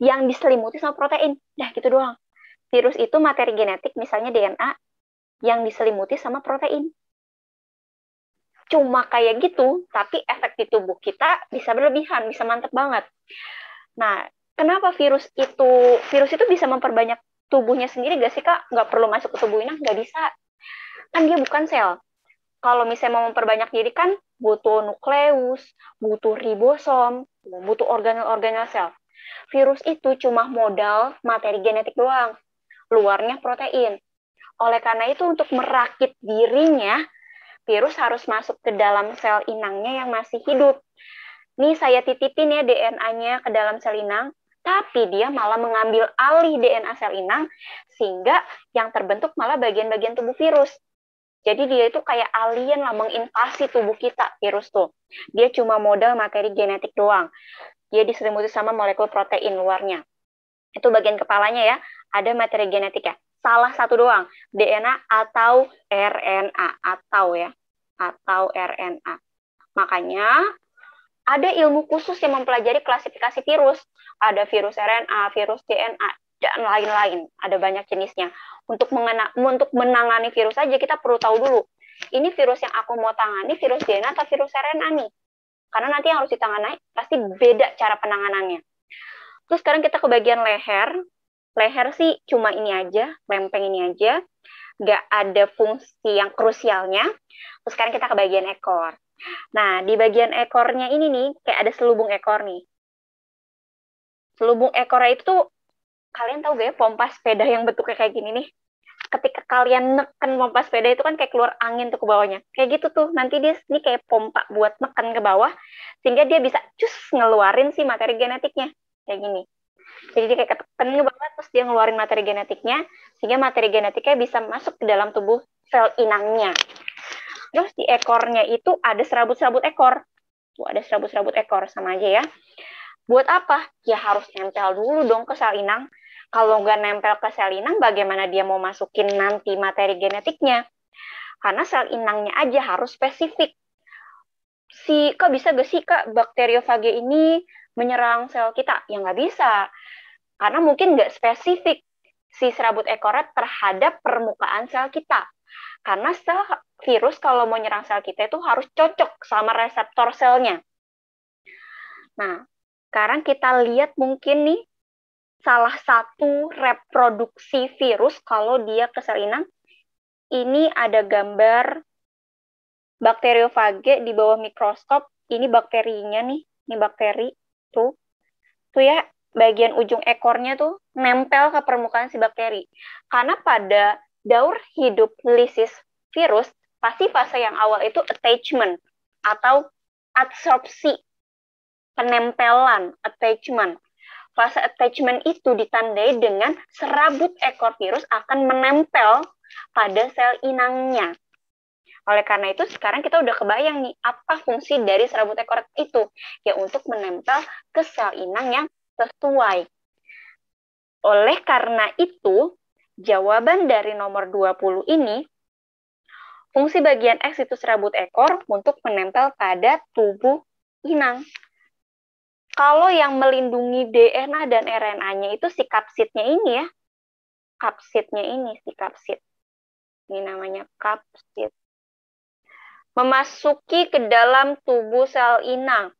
yang diselimuti sama protein. Dah gitu doang. Virus itu materi genetik misalnya DNA yang diselimuti sama protein. Cuma kayak gitu, tapi efek di tubuh kita bisa berlebihan, bisa mantep banget. Nah, kenapa virus itu virus itu bisa memperbanyak tubuhnya sendiri gak sih kak nggak perlu masuk ke tubuh inang nggak bisa kan dia bukan sel kalau misalnya mau memperbanyak diri kan butuh nukleus butuh ribosom butuh organel-organel sel virus itu cuma modal materi genetik doang luarnya protein oleh karena itu untuk merakit dirinya virus harus masuk ke dalam sel inangnya yang masih hidup nih saya titipin ya DNA-nya ke dalam sel inang tapi dia malah mengambil alih DNA sel inang sehingga yang terbentuk malah bagian-bagian tubuh virus. Jadi dia itu kayak alien lah menginvasi tubuh kita virus tuh. Dia cuma modal materi genetik doang. Dia diselimuti sama molekul protein luarnya. Itu bagian kepalanya ya, ada materi genetik ya. Salah satu doang, DNA atau RNA atau ya, atau RNA. Makanya ada ilmu khusus yang mempelajari klasifikasi virus ada virus RNA, virus DNA, dan lain-lain. Ada banyak jenisnya. Untuk, mengena, untuk menangani virus saja kita perlu tahu dulu, ini virus yang aku mau tangani virus DNA atau virus RNA nih. Karena nanti yang harus ditangani pasti beda cara penanganannya. Terus sekarang kita ke bagian leher. Leher sih cuma ini aja, lempeng ini aja. Nggak ada fungsi yang krusialnya. Terus sekarang kita ke bagian ekor. Nah, di bagian ekornya ini nih, kayak ada selubung ekor nih. Selubung ekornya itu kalian tahu gak ya pompa sepeda yang bentuknya kayak gini nih? Ketika kalian neken pompa sepeda itu kan kayak keluar angin tuh ke bawahnya. Kayak gitu tuh. Nanti dia ini kayak pompa buat neken ke bawah sehingga dia bisa cus ngeluarin si materi genetiknya. Kayak gini. Jadi dia kayak ketekan ke bawah terus dia ngeluarin materi genetiknya sehingga materi genetiknya bisa masuk ke dalam tubuh sel inangnya. Terus di ekornya itu ada serabut-serabut ekor. Tuh ada serabut-serabut ekor sama aja ya buat apa? Ya harus nempel dulu dong ke sel inang. Kalau nggak nempel ke sel inang, bagaimana dia mau masukin nanti materi genetiknya? Karena sel inangnya aja harus spesifik. Si, kok bisa gak sih kak bakteriofage ini menyerang sel kita? Ya nggak bisa. Karena mungkin nggak spesifik si serabut ekorat terhadap permukaan sel kita. Karena sel virus kalau mau nyerang sel kita itu harus cocok sama reseptor selnya. Nah, sekarang kita lihat mungkin nih salah satu reproduksi virus kalau dia keseringan. Ini ada gambar bakteriofage di bawah mikroskop. Ini bakterinya nih, ini bakteri tuh. Tuh ya, bagian ujung ekornya tuh nempel ke permukaan si bakteri. Karena pada daur hidup lisis virus, pasti fase yang awal itu attachment atau adsorpsi penempelan attachment. Fase attachment itu ditandai dengan serabut ekor virus akan menempel pada sel inangnya. Oleh karena itu sekarang kita udah kebayang nih apa fungsi dari serabut ekor itu ya untuk menempel ke sel inang yang sesuai. Oleh karena itu jawaban dari nomor 20 ini fungsi bagian X itu serabut ekor untuk menempel pada tubuh inang. Kalau yang melindungi DNA dan RNA-nya itu si kapsidnya ini ya. Kapsidnya ini, si kapsid. Ini namanya kapsid. Memasuki ke dalam tubuh sel inang.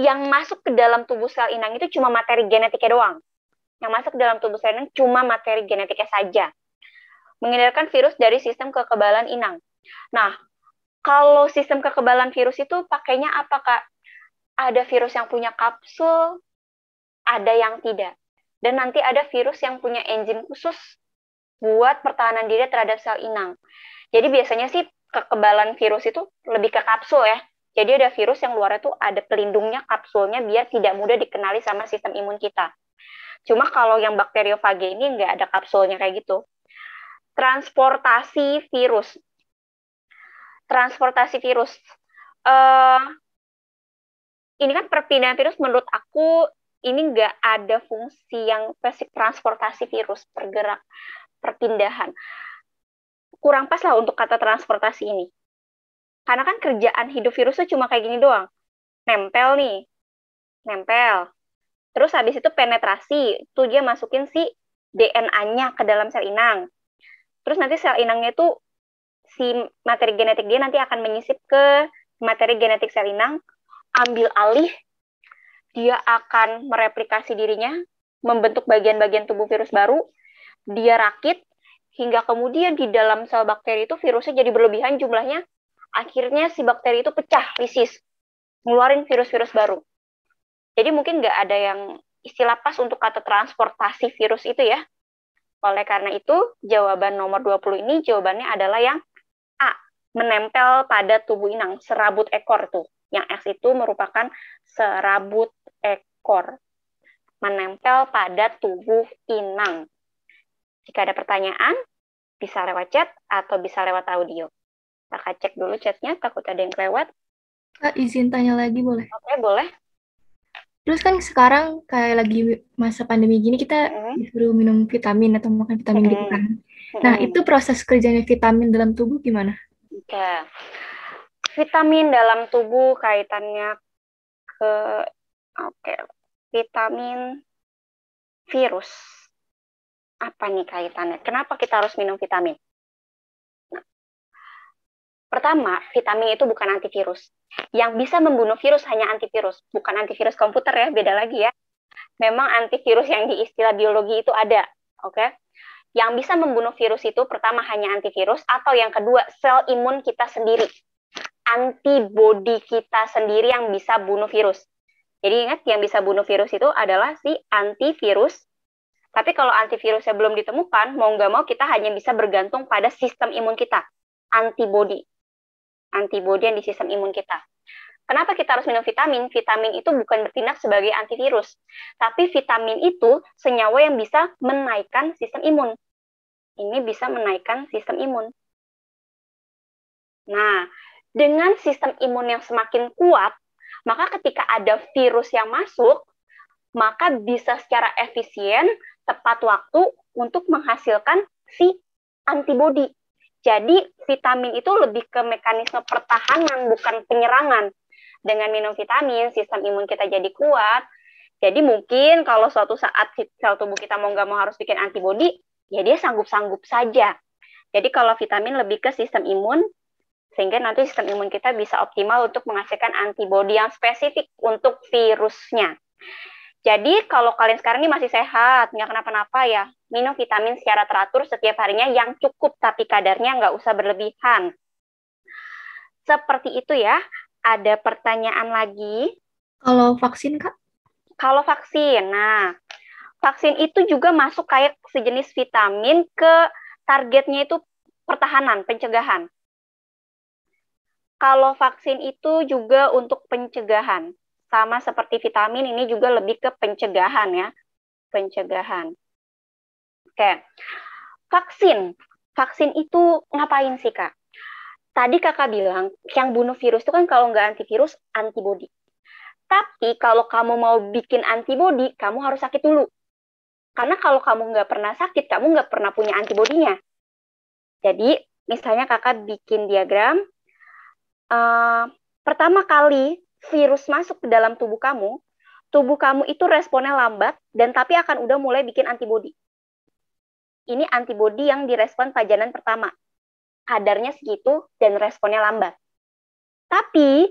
Yang masuk ke dalam tubuh sel inang itu cuma materi genetiknya doang. Yang masuk ke dalam tubuh sel inang cuma materi genetiknya saja. Menghindarkan virus dari sistem kekebalan inang. Nah, kalau sistem kekebalan virus itu pakainya apa, Kak? ada virus yang punya kapsul, ada yang tidak. Dan nanti ada virus yang punya enzim khusus buat pertahanan diri terhadap sel inang. Jadi biasanya sih kekebalan virus itu lebih ke kapsul ya. Jadi ada virus yang luarnya tuh ada pelindungnya kapsulnya biar tidak mudah dikenali sama sistem imun kita. Cuma kalau yang bakteriofage ini nggak ada kapsulnya kayak gitu. Transportasi virus. Transportasi virus. Uh, ini kan perpindahan virus menurut aku ini nggak ada fungsi yang basic transportasi virus pergerak perpindahan kurang pas lah untuk kata transportasi ini karena kan kerjaan hidup virusnya cuma kayak gini doang nempel nih nempel terus habis itu penetrasi itu dia masukin si DNA-nya ke dalam sel inang terus nanti sel inangnya itu si materi genetik dia nanti akan menyisip ke materi genetik sel inang ambil alih, dia akan mereplikasi dirinya, membentuk bagian-bagian tubuh virus baru, dia rakit, hingga kemudian di dalam sel bakteri itu virusnya jadi berlebihan jumlahnya, akhirnya si bakteri itu pecah, lisis, ngeluarin virus-virus baru. Jadi mungkin nggak ada yang istilah pas untuk kata transportasi virus itu ya. Oleh karena itu, jawaban nomor 20 ini jawabannya adalah yang A, menempel pada tubuh inang, serabut ekor tuh yang X itu merupakan serabut ekor menempel pada tubuh inang. Jika ada pertanyaan, bisa lewat chat atau bisa lewat audio. Kakak cek dulu chatnya, takut ada yang kelewat. Kak, izin tanya lagi boleh? Oke, boleh. Terus kan sekarang kayak lagi masa pandemi gini kita hmm. disuruh minum vitamin atau makan vitamin hmm. gitu mm-hmm. kan. Nah, hmm. itu proses kerjanya vitamin dalam tubuh gimana? Oke. Iya. Okay vitamin dalam tubuh kaitannya ke oke okay, vitamin virus apa nih kaitannya kenapa kita harus minum vitamin nah, pertama vitamin itu bukan antivirus yang bisa membunuh virus hanya antivirus bukan antivirus komputer ya beda lagi ya memang antivirus yang di istilah biologi itu ada oke okay? yang bisa membunuh virus itu pertama hanya antivirus atau yang kedua sel imun kita sendiri antibodi kita sendiri yang bisa bunuh virus. Jadi ingat yang bisa bunuh virus itu adalah si antivirus. Tapi kalau antivirusnya belum ditemukan, mau nggak mau kita hanya bisa bergantung pada sistem imun kita, antibodi. Antibodi yang di sistem imun kita. Kenapa kita harus minum vitamin? Vitamin itu bukan bertindak sebagai antivirus, tapi vitamin itu senyawa yang bisa menaikkan sistem imun. Ini bisa menaikkan sistem imun. Nah, dengan sistem imun yang semakin kuat, maka ketika ada virus yang masuk, maka bisa secara efisien, tepat waktu untuk menghasilkan si antibodi. Jadi vitamin itu lebih ke mekanisme pertahanan bukan penyerangan. Dengan minum vitamin, sistem imun kita jadi kuat. Jadi mungkin kalau suatu saat sel tubuh kita mau nggak mau harus bikin antibodi, ya dia sanggup-sanggup saja. Jadi kalau vitamin lebih ke sistem imun, sehingga nanti sistem imun kita bisa optimal untuk menghasilkan antibodi yang spesifik untuk virusnya. Jadi kalau kalian sekarang ini masih sehat, nggak kenapa-napa ya, minum vitamin secara teratur setiap harinya yang cukup, tapi kadarnya nggak usah berlebihan. Seperti itu ya. Ada pertanyaan lagi? Kalau vaksin, Kak? Kalau vaksin, nah, vaksin itu juga masuk kayak sejenis vitamin ke targetnya itu pertahanan, pencegahan kalau vaksin itu juga untuk pencegahan. Sama seperti vitamin ini juga lebih ke pencegahan ya. Pencegahan. Oke. Vaksin. Vaksin itu ngapain sih, Kak? Tadi Kakak bilang yang bunuh virus itu kan kalau nggak antivirus, antibody. Tapi kalau kamu mau bikin antibody, kamu harus sakit dulu. Karena kalau kamu nggak pernah sakit, kamu nggak pernah punya antibodinya. Jadi, misalnya kakak bikin diagram, Eh, pertama kali virus masuk ke dalam tubuh kamu, tubuh kamu itu responnya lambat dan tapi akan udah mulai bikin antibodi. Ini antibodi yang direspon pajanan pertama. Kadarnya segitu dan responnya lambat. Tapi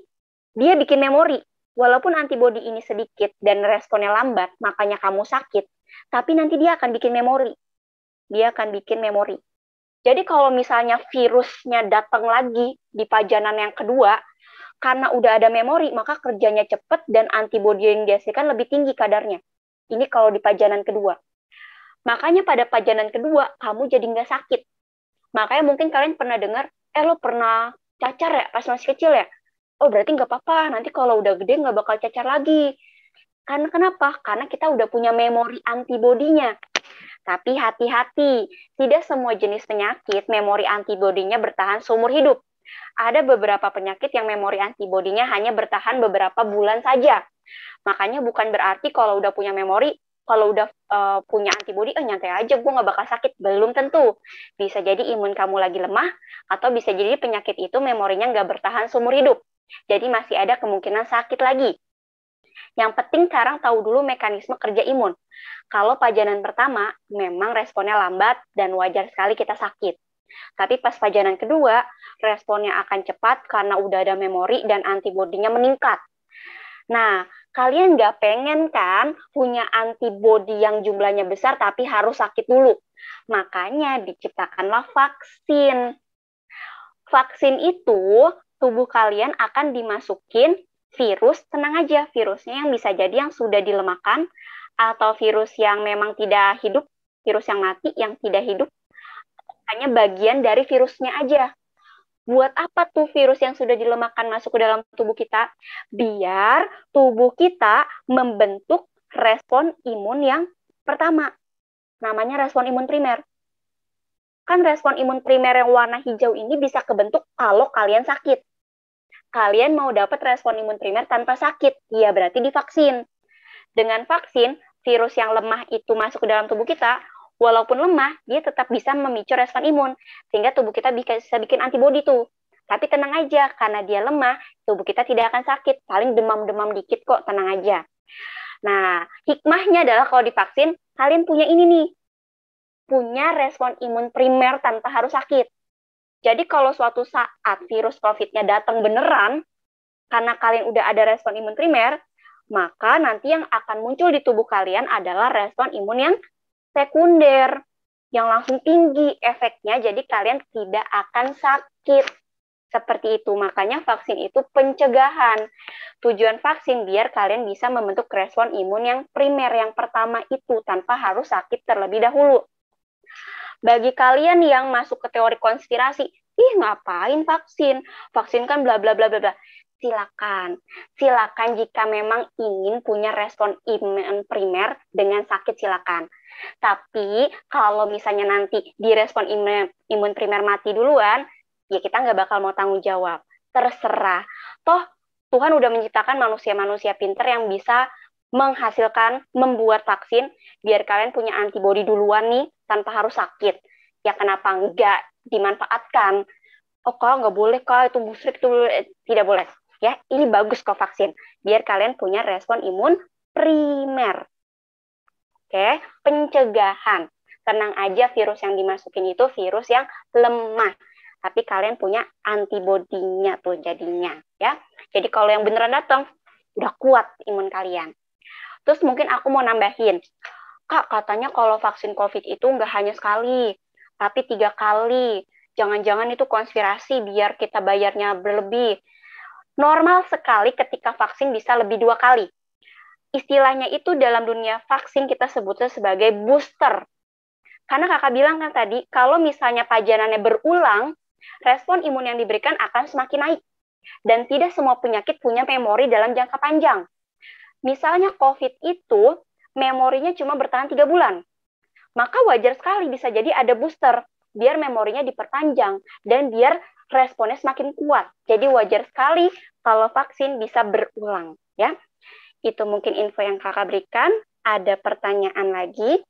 dia bikin memori. Walaupun antibodi ini sedikit dan responnya lambat, makanya kamu sakit, tapi nanti dia akan bikin memori. Dia akan bikin memori. Jadi kalau misalnya virusnya datang lagi di pajanan yang kedua, karena udah ada memori, maka kerjanya cepat dan antibodi yang dihasilkan lebih tinggi kadarnya. Ini kalau di pajanan kedua. Makanya pada pajanan kedua, kamu jadi nggak sakit. Makanya mungkin kalian pernah dengar, eh lo pernah cacar ya pas masih kecil ya? Oh berarti nggak apa-apa, nanti kalau udah gede nggak bakal cacar lagi. Karena kenapa? Karena kita udah punya memori antibodinya. Tapi hati-hati, tidak semua jenis penyakit memori antibodinya bertahan seumur hidup. Ada beberapa penyakit yang memori antibodinya hanya bertahan beberapa bulan saja. Makanya bukan berarti kalau udah punya memori, kalau udah uh, punya antibodi, eh nyantai aja, gue nggak bakal sakit. Belum tentu. Bisa jadi imun kamu lagi lemah, atau bisa jadi penyakit itu memorinya nggak bertahan seumur hidup. Jadi masih ada kemungkinan sakit lagi. Yang penting sekarang tahu dulu mekanisme kerja imun. Kalau pajanan pertama, memang responnya lambat dan wajar sekali kita sakit. Tapi pas pajanan kedua, responnya akan cepat karena udah ada memori dan antibodinya meningkat. Nah, kalian nggak pengen kan punya antibodi yang jumlahnya besar tapi harus sakit dulu. Makanya diciptakanlah vaksin. Vaksin itu tubuh kalian akan dimasukin virus, tenang aja virusnya yang bisa jadi yang sudah dilemahkan atau virus yang memang tidak hidup, virus yang mati yang tidak hidup hanya bagian dari virusnya aja. Buat apa tuh virus yang sudah dilemahkan masuk ke dalam tubuh kita? Biar tubuh kita membentuk respon imun yang pertama. Namanya respon imun primer. Kan respon imun primer yang warna hijau ini bisa kebentuk kalau kalian sakit. Kalian mau dapat respon imun primer tanpa sakit, ya berarti divaksin. Dengan vaksin, virus yang lemah itu masuk ke dalam tubuh kita, walaupun lemah, dia tetap bisa memicu respon imun, sehingga tubuh kita bisa bikin antibodi tuh. Tapi tenang aja, karena dia lemah, tubuh kita tidak akan sakit, paling demam-demam dikit kok, tenang aja. Nah, hikmahnya adalah kalau divaksin, kalian punya ini nih, punya respon imun primer tanpa harus sakit. Jadi kalau suatu saat virus COVID-nya datang beneran, karena kalian udah ada respon imun primer, maka nanti yang akan muncul di tubuh kalian adalah respon imun yang sekunder yang langsung tinggi efeknya jadi kalian tidak akan sakit seperti itu makanya vaksin itu pencegahan tujuan vaksin biar kalian bisa membentuk respon imun yang primer yang pertama itu tanpa harus sakit terlebih dahulu bagi kalian yang masuk ke teori konspirasi ih ngapain vaksin vaksin kan bla bla bla bla bla silakan. Silakan jika memang ingin punya respon imun primer dengan sakit silakan. Tapi kalau misalnya nanti direspon respon imun, imun primer mati duluan, ya kita nggak bakal mau tanggung jawab. Terserah. Toh Tuhan udah menciptakan manusia-manusia pinter yang bisa menghasilkan, membuat vaksin, biar kalian punya antibodi duluan nih tanpa harus sakit. Ya kenapa nggak dimanfaatkan? Oh kak nggak boleh kak, itu musrik, itu eh, tidak boleh ya ini bagus kok vaksin, biar kalian punya respon imun primer oke pencegahan tenang aja virus yang dimasukin itu virus yang lemah tapi kalian punya antibodinya tuh jadinya ya jadi kalau yang beneran datang udah kuat imun kalian terus mungkin aku mau nambahin kak katanya kalau vaksin covid itu nggak hanya sekali tapi tiga kali jangan-jangan itu konspirasi biar kita bayarnya berlebih normal sekali ketika vaksin bisa lebih dua kali. Istilahnya itu dalam dunia vaksin kita sebutnya sebagai booster. Karena kakak bilang kan tadi, kalau misalnya pajanannya berulang, respon imun yang diberikan akan semakin naik. Dan tidak semua penyakit punya memori dalam jangka panjang. Misalnya COVID itu, memorinya cuma bertahan tiga bulan. Maka wajar sekali bisa jadi ada booster, biar memorinya diperpanjang, dan biar responnya semakin kuat. Jadi wajar sekali kalau vaksin bisa berulang, ya. Itu mungkin info yang Kakak berikan. Ada pertanyaan lagi?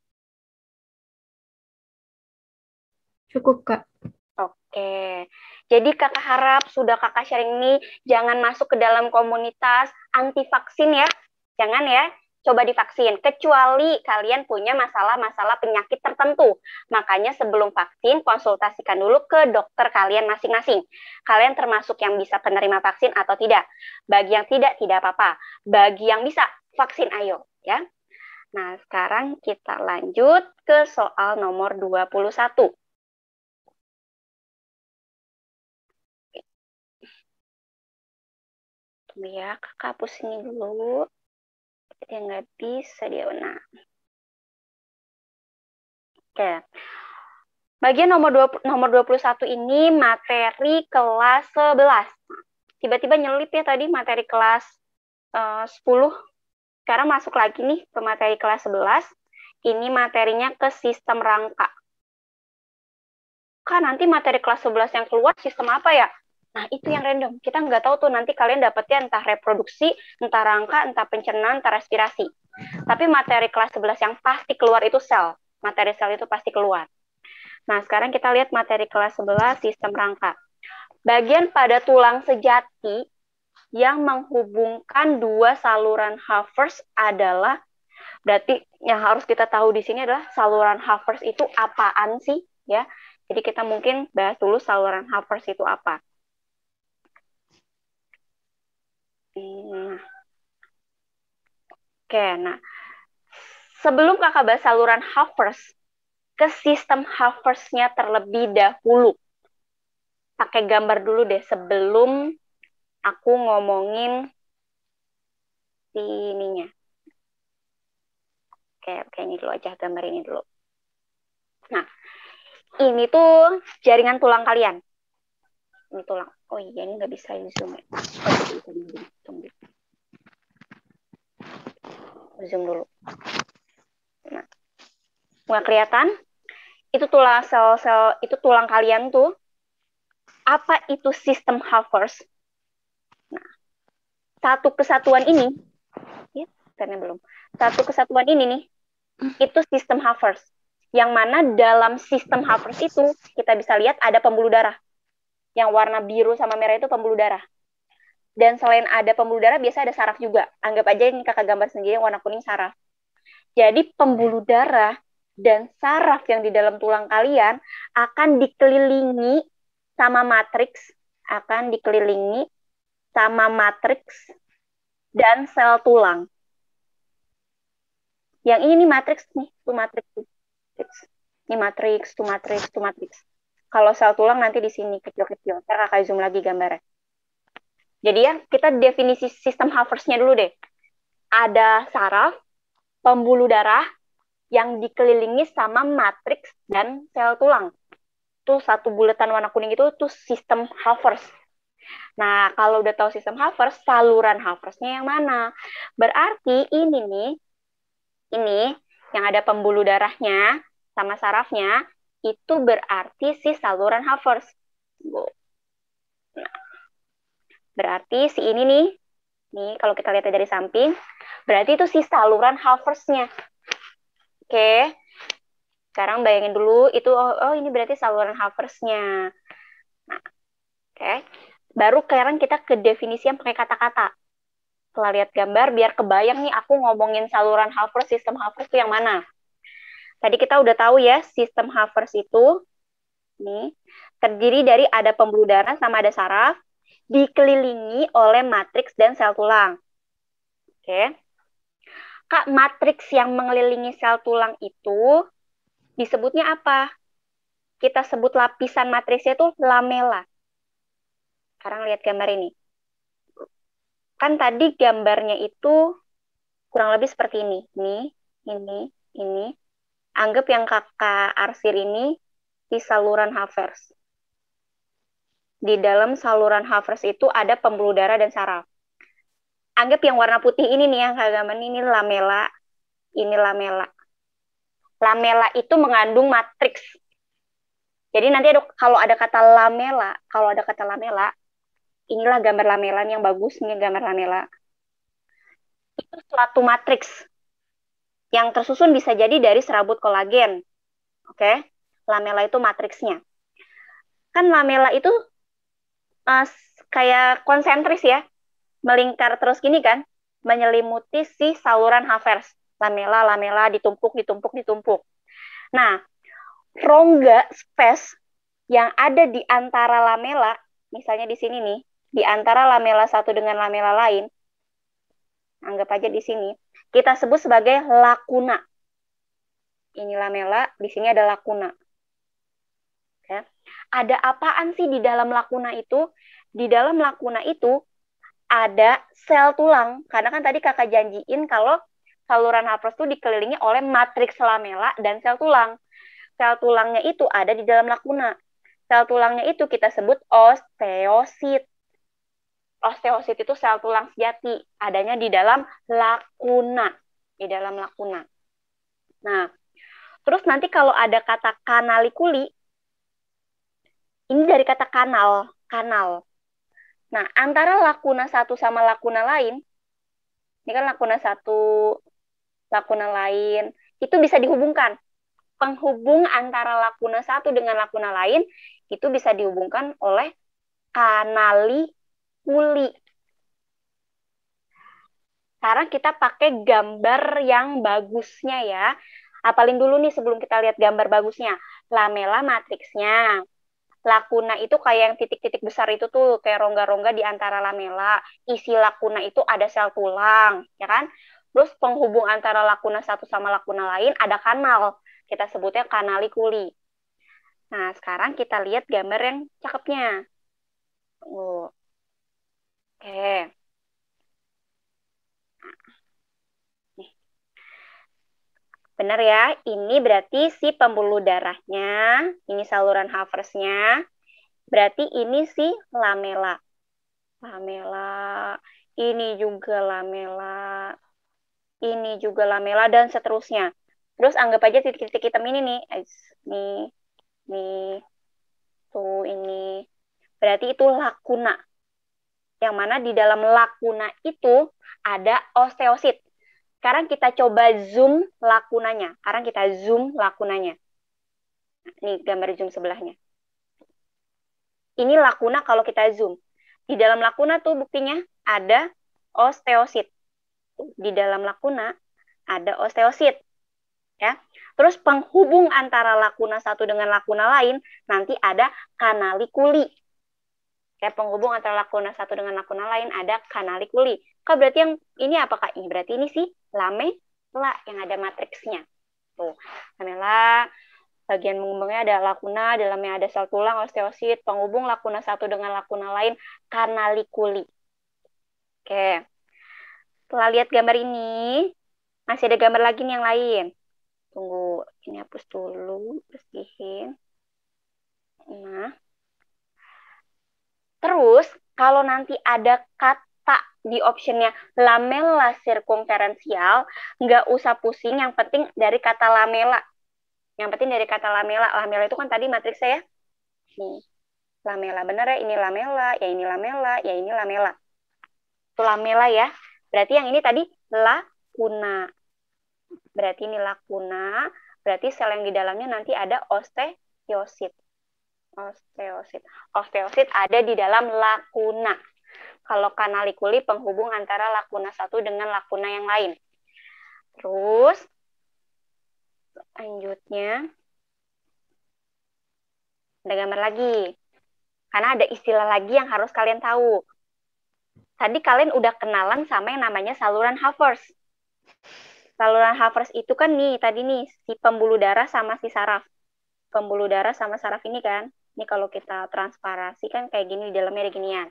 Cukup, Kak. Oke. Jadi kakak harap sudah kakak sharing ini jangan masuk ke dalam komunitas anti vaksin ya. Jangan ya coba divaksin kecuali kalian punya masalah-masalah penyakit tertentu. Makanya sebelum vaksin konsultasikan dulu ke dokter kalian masing-masing. Kalian termasuk yang bisa penerima vaksin atau tidak. Bagi yang tidak tidak apa-apa. Bagi yang bisa vaksin ayo ya. Nah, sekarang kita lanjut ke soal nomor 21. ya, kakak hapus ini dulu yang nggak bisa dia menang. Oke. Bagian nomor 20, nomor 21 ini materi kelas 11. Tiba-tiba nyelip ya tadi materi kelas eh, uh, 10. Sekarang masuk lagi nih ke materi kelas 11. Ini materinya ke sistem rangka. Kan nanti materi kelas 11 yang keluar sistem apa ya? Nah, itu yang random. Kita nggak tahu tuh nanti kalian dapetnya entah reproduksi, entah rangka, entah pencernaan, entah respirasi. Tapi materi kelas 11 yang pasti keluar itu sel. Materi sel itu pasti keluar. Nah, sekarang kita lihat materi kelas 11 sistem rangka. Bagian pada tulang sejati yang menghubungkan dua saluran Havers adalah berarti yang harus kita tahu di sini adalah saluran Havers itu apaan sih ya. Jadi kita mungkin bahas dulu saluran Havers itu apa. Oke, iya. Oke, nah sebelum kakak bahas saluran Havers, ke sistem Haversnya terlebih dahulu. Pakai gambar dulu deh sebelum aku ngomongin ininya. Oke, oke ini dulu aja gambar ini dulu. Nah, ini tuh jaringan tulang kalian. Ini tulang. Oh iya, ini nggak bisa di zoom. Ya. Oh, iya, bisa di zoom. Tunggu. Zoom dulu. Nah, nggak kelihatan? Itu tulang sel-sel, itu tulang kalian tuh. Apa itu sistem Havers? Nah, satu kesatuan ini, ya, karena belum. Satu kesatuan ini nih, itu sistem Havers. Yang mana dalam sistem Havers itu kita bisa lihat ada pembuluh darah yang warna biru sama merah itu pembuluh darah. Dan selain ada pembuluh darah, biasa ada saraf juga. Anggap aja ini kakak gambar sendiri yang warna kuning saraf. Jadi pembuluh darah dan saraf yang di dalam tulang kalian akan dikelilingi sama matriks, akan dikelilingi sama matriks dan sel tulang. Yang ini nih matriks nih, tuh matriks. Ini matriks, tuh matriks, tuh matriks kalau sel tulang nanti di sini kecil-kecil. Ntar kakak zoom lagi gambarnya. Jadi ya, kita definisi sistem Haversnya dulu deh. Ada saraf, pembuluh darah, yang dikelilingi sama matriks dan sel tulang. Tuh satu bulatan warna kuning itu tuh sistem Havers. Nah, kalau udah tahu sistem Havers, saluran Haversnya yang mana? Berarti ini nih, ini yang ada pembuluh darahnya sama sarafnya, itu berarti si saluran Havers. Nah, berarti si ini nih, nih kalau kita lihat dari samping, berarti itu si saluran Haversnya. Oke, sekarang bayangin dulu itu, oh, oh ini berarti saluran Haversnya. Nah, oke, baru sekarang kita ke definisi yang pakai kata-kata. Setelah lihat gambar, biar kebayang nih aku ngomongin saluran Havers, sistem Havers itu yang mana. Tadi kita udah tahu ya sistem Havers itu nih terdiri dari ada pembuluh darah sama ada saraf dikelilingi oleh matriks dan sel tulang. Oke. Okay. Kak, matriks yang mengelilingi sel tulang itu disebutnya apa? Kita sebut lapisan matriksnya itu lamela. Sekarang lihat gambar ini. Kan tadi gambarnya itu kurang lebih seperti ini. Ini, ini, ini, Anggap yang kakak arsir ini di saluran havers. Di dalam saluran havers itu ada pembuluh darah dan saraf. Anggap yang warna putih ini nih yang kagaman ini lamela, ini lamela. Lamela itu mengandung matriks. Jadi nanti ada, kalau ada kata lamela, kalau ada kata lamela, inilah gambar lamelan yang bagus, ini gambar lamela. Itu suatu matriks yang tersusun bisa jadi dari serabut kolagen. Oke, okay? lamela itu matriksnya. Kan lamela itu uh, kayak konsentris ya, melingkar terus gini kan, menyelimuti si saluran havers. Lamela, lamela ditumpuk, ditumpuk, ditumpuk. Nah, rongga space yang ada di antara lamela, misalnya di sini nih, di antara lamela satu dengan lamela lain, anggap aja di sini, kita sebut sebagai lakuna. Ini lamela, di sini ada lakuna. Ya. Ada apaan sih di dalam lakuna itu? Di dalam lakuna itu ada sel tulang. Karena kan tadi kakak janjiin kalau saluran hapros itu dikelilingi oleh matriks lamela dan sel tulang. Sel tulangnya itu ada di dalam lakuna. Sel tulangnya itu kita sebut osteosit osteosit itu sel tulang sejati, adanya di dalam lakuna, di dalam lakuna. Nah, terus nanti kalau ada kata kanalikuli, ini dari kata kanal, kanal. Nah, antara lakuna satu sama lakuna lain, ini kan lakuna satu, lakuna lain, itu bisa dihubungkan. Penghubung antara lakuna satu dengan lakuna lain itu bisa dihubungkan oleh kanali kuli. Sekarang kita pakai gambar yang bagusnya ya. Apalin dulu nih sebelum kita lihat gambar bagusnya. Lamela matriksnya. Lakuna itu kayak yang titik-titik besar itu tuh, kayak rongga-rongga di antara lamela. Isi lakuna itu ada sel tulang, ya kan? Terus penghubung antara lakuna satu sama lakuna lain ada kanal. Kita sebutnya kanalikuli. Nah, sekarang kita lihat gambar yang cakepnya. Oh, Oke. Eh. Benar ya, ini berarti si pembuluh darahnya, ini saluran Haversnya, berarti ini si lamela. Lamela, ini juga lamela, ini juga lamela, dan seterusnya. Terus anggap aja titik-titik hitam ini nih, nih, nih, tuh ini. Berarti itu lakuna, yang mana di dalam lakuna itu ada osteosit. Sekarang kita coba zoom lakunanya. Sekarang kita zoom lakunanya. Ini gambar zoom sebelahnya. Ini lakuna kalau kita zoom. Di dalam lakuna tuh buktinya ada osteosit. Di dalam lakuna ada osteosit. Ya. Terus penghubung antara lakuna satu dengan lakuna lain nanti ada kanalikuli kayak penghubung antara lakuna satu dengan lakuna lain ada kanalikuli. Kak berarti yang ini apakah ini? Berarti ini sih lame la yang ada matriksnya. Tuh, la bagian mengembangnya ada lakuna, dalamnya ada sel tulang, osteosit, penghubung lakuna satu dengan lakuna lain, kanalikuli. Oke. Setelah lihat gambar ini, masih ada gambar lagi nih yang lain. Tunggu, ini hapus dulu, bersihin. Nah, Terus kalau nanti ada kata di optionnya lamela sirkumferensial, nggak usah pusing. Yang penting dari kata lamela. Yang penting dari kata lamela. Lamela itu kan tadi matriks saya. Ya? Nih, lamela bener ya ini lamela, ya ini lamela, ya ini lamela. Itu lamela ya. Berarti yang ini tadi lakuna. Berarti ini lakuna. Berarti sel yang di dalamnya nanti ada osteosit osteosit. Osteosit ada di dalam lakuna. Kalau kanalikuli penghubung antara lakuna satu dengan lakuna yang lain. Terus lanjutnya ada gambar lagi. Karena ada istilah lagi yang harus kalian tahu. Tadi kalian udah kenalan sama yang namanya saluran Havers. Saluran Havers itu kan nih tadi nih si pembuluh darah sama si saraf. Pembuluh darah sama saraf ini kan. Ini kalau kita transparasi kan kayak gini di dalamnya ada ginian.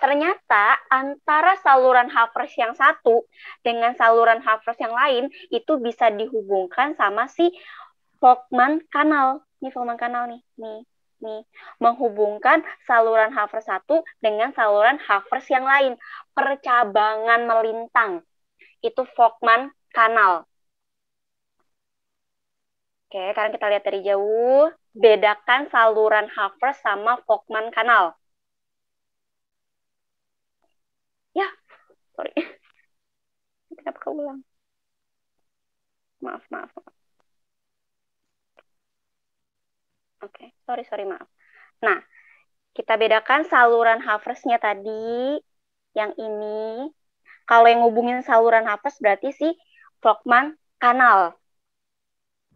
Ternyata antara saluran Havers yang satu dengan saluran Havers yang lain itu bisa dihubungkan sama si Volkman kanal. Ini Volkman kanal nih, nih, nih. Menghubungkan saluran Havers satu dengan saluran Havers yang lain. Percabangan melintang. Itu Fogman kanal. Oke, sekarang kita lihat dari jauh, bedakan saluran Hafer sama Volkmann kanal. Ya, sorry. Kenapa keulang? Maaf, maaf, maaf. Oke, sorry, sorry, maaf. Nah, kita bedakan saluran Hafersnya tadi, yang ini. Kalau yang ngubungin saluran Havers berarti si Volkmann kanal.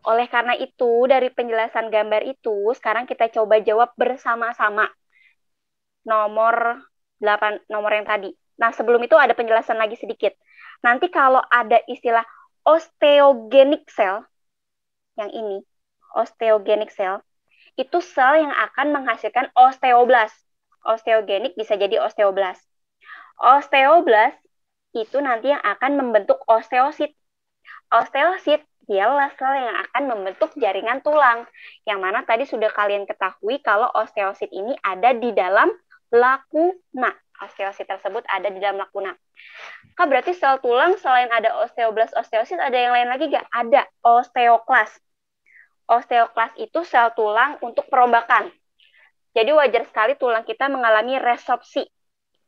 Oleh karena itu, dari penjelasan gambar itu, sekarang kita coba jawab bersama-sama nomor 8, nomor yang tadi. Nah, sebelum itu ada penjelasan lagi sedikit. Nanti kalau ada istilah osteogenic cell, yang ini, osteogenic cell, itu sel yang akan menghasilkan osteoblast Osteogenik bisa jadi osteoblast osteoblast itu nanti yang akan membentuk osteosit. Osteosit ialah sel yang akan membentuk jaringan tulang, yang mana tadi sudah kalian ketahui kalau osteosit ini ada di dalam lakuna. Osteosit tersebut ada di dalam lakuna. Kak, berarti sel tulang selain ada osteoblast, osteosit, ada yang lain lagi nggak? Ada, osteoklas. Osteoklas itu sel tulang untuk perombakan. Jadi wajar sekali tulang kita mengalami resopsi,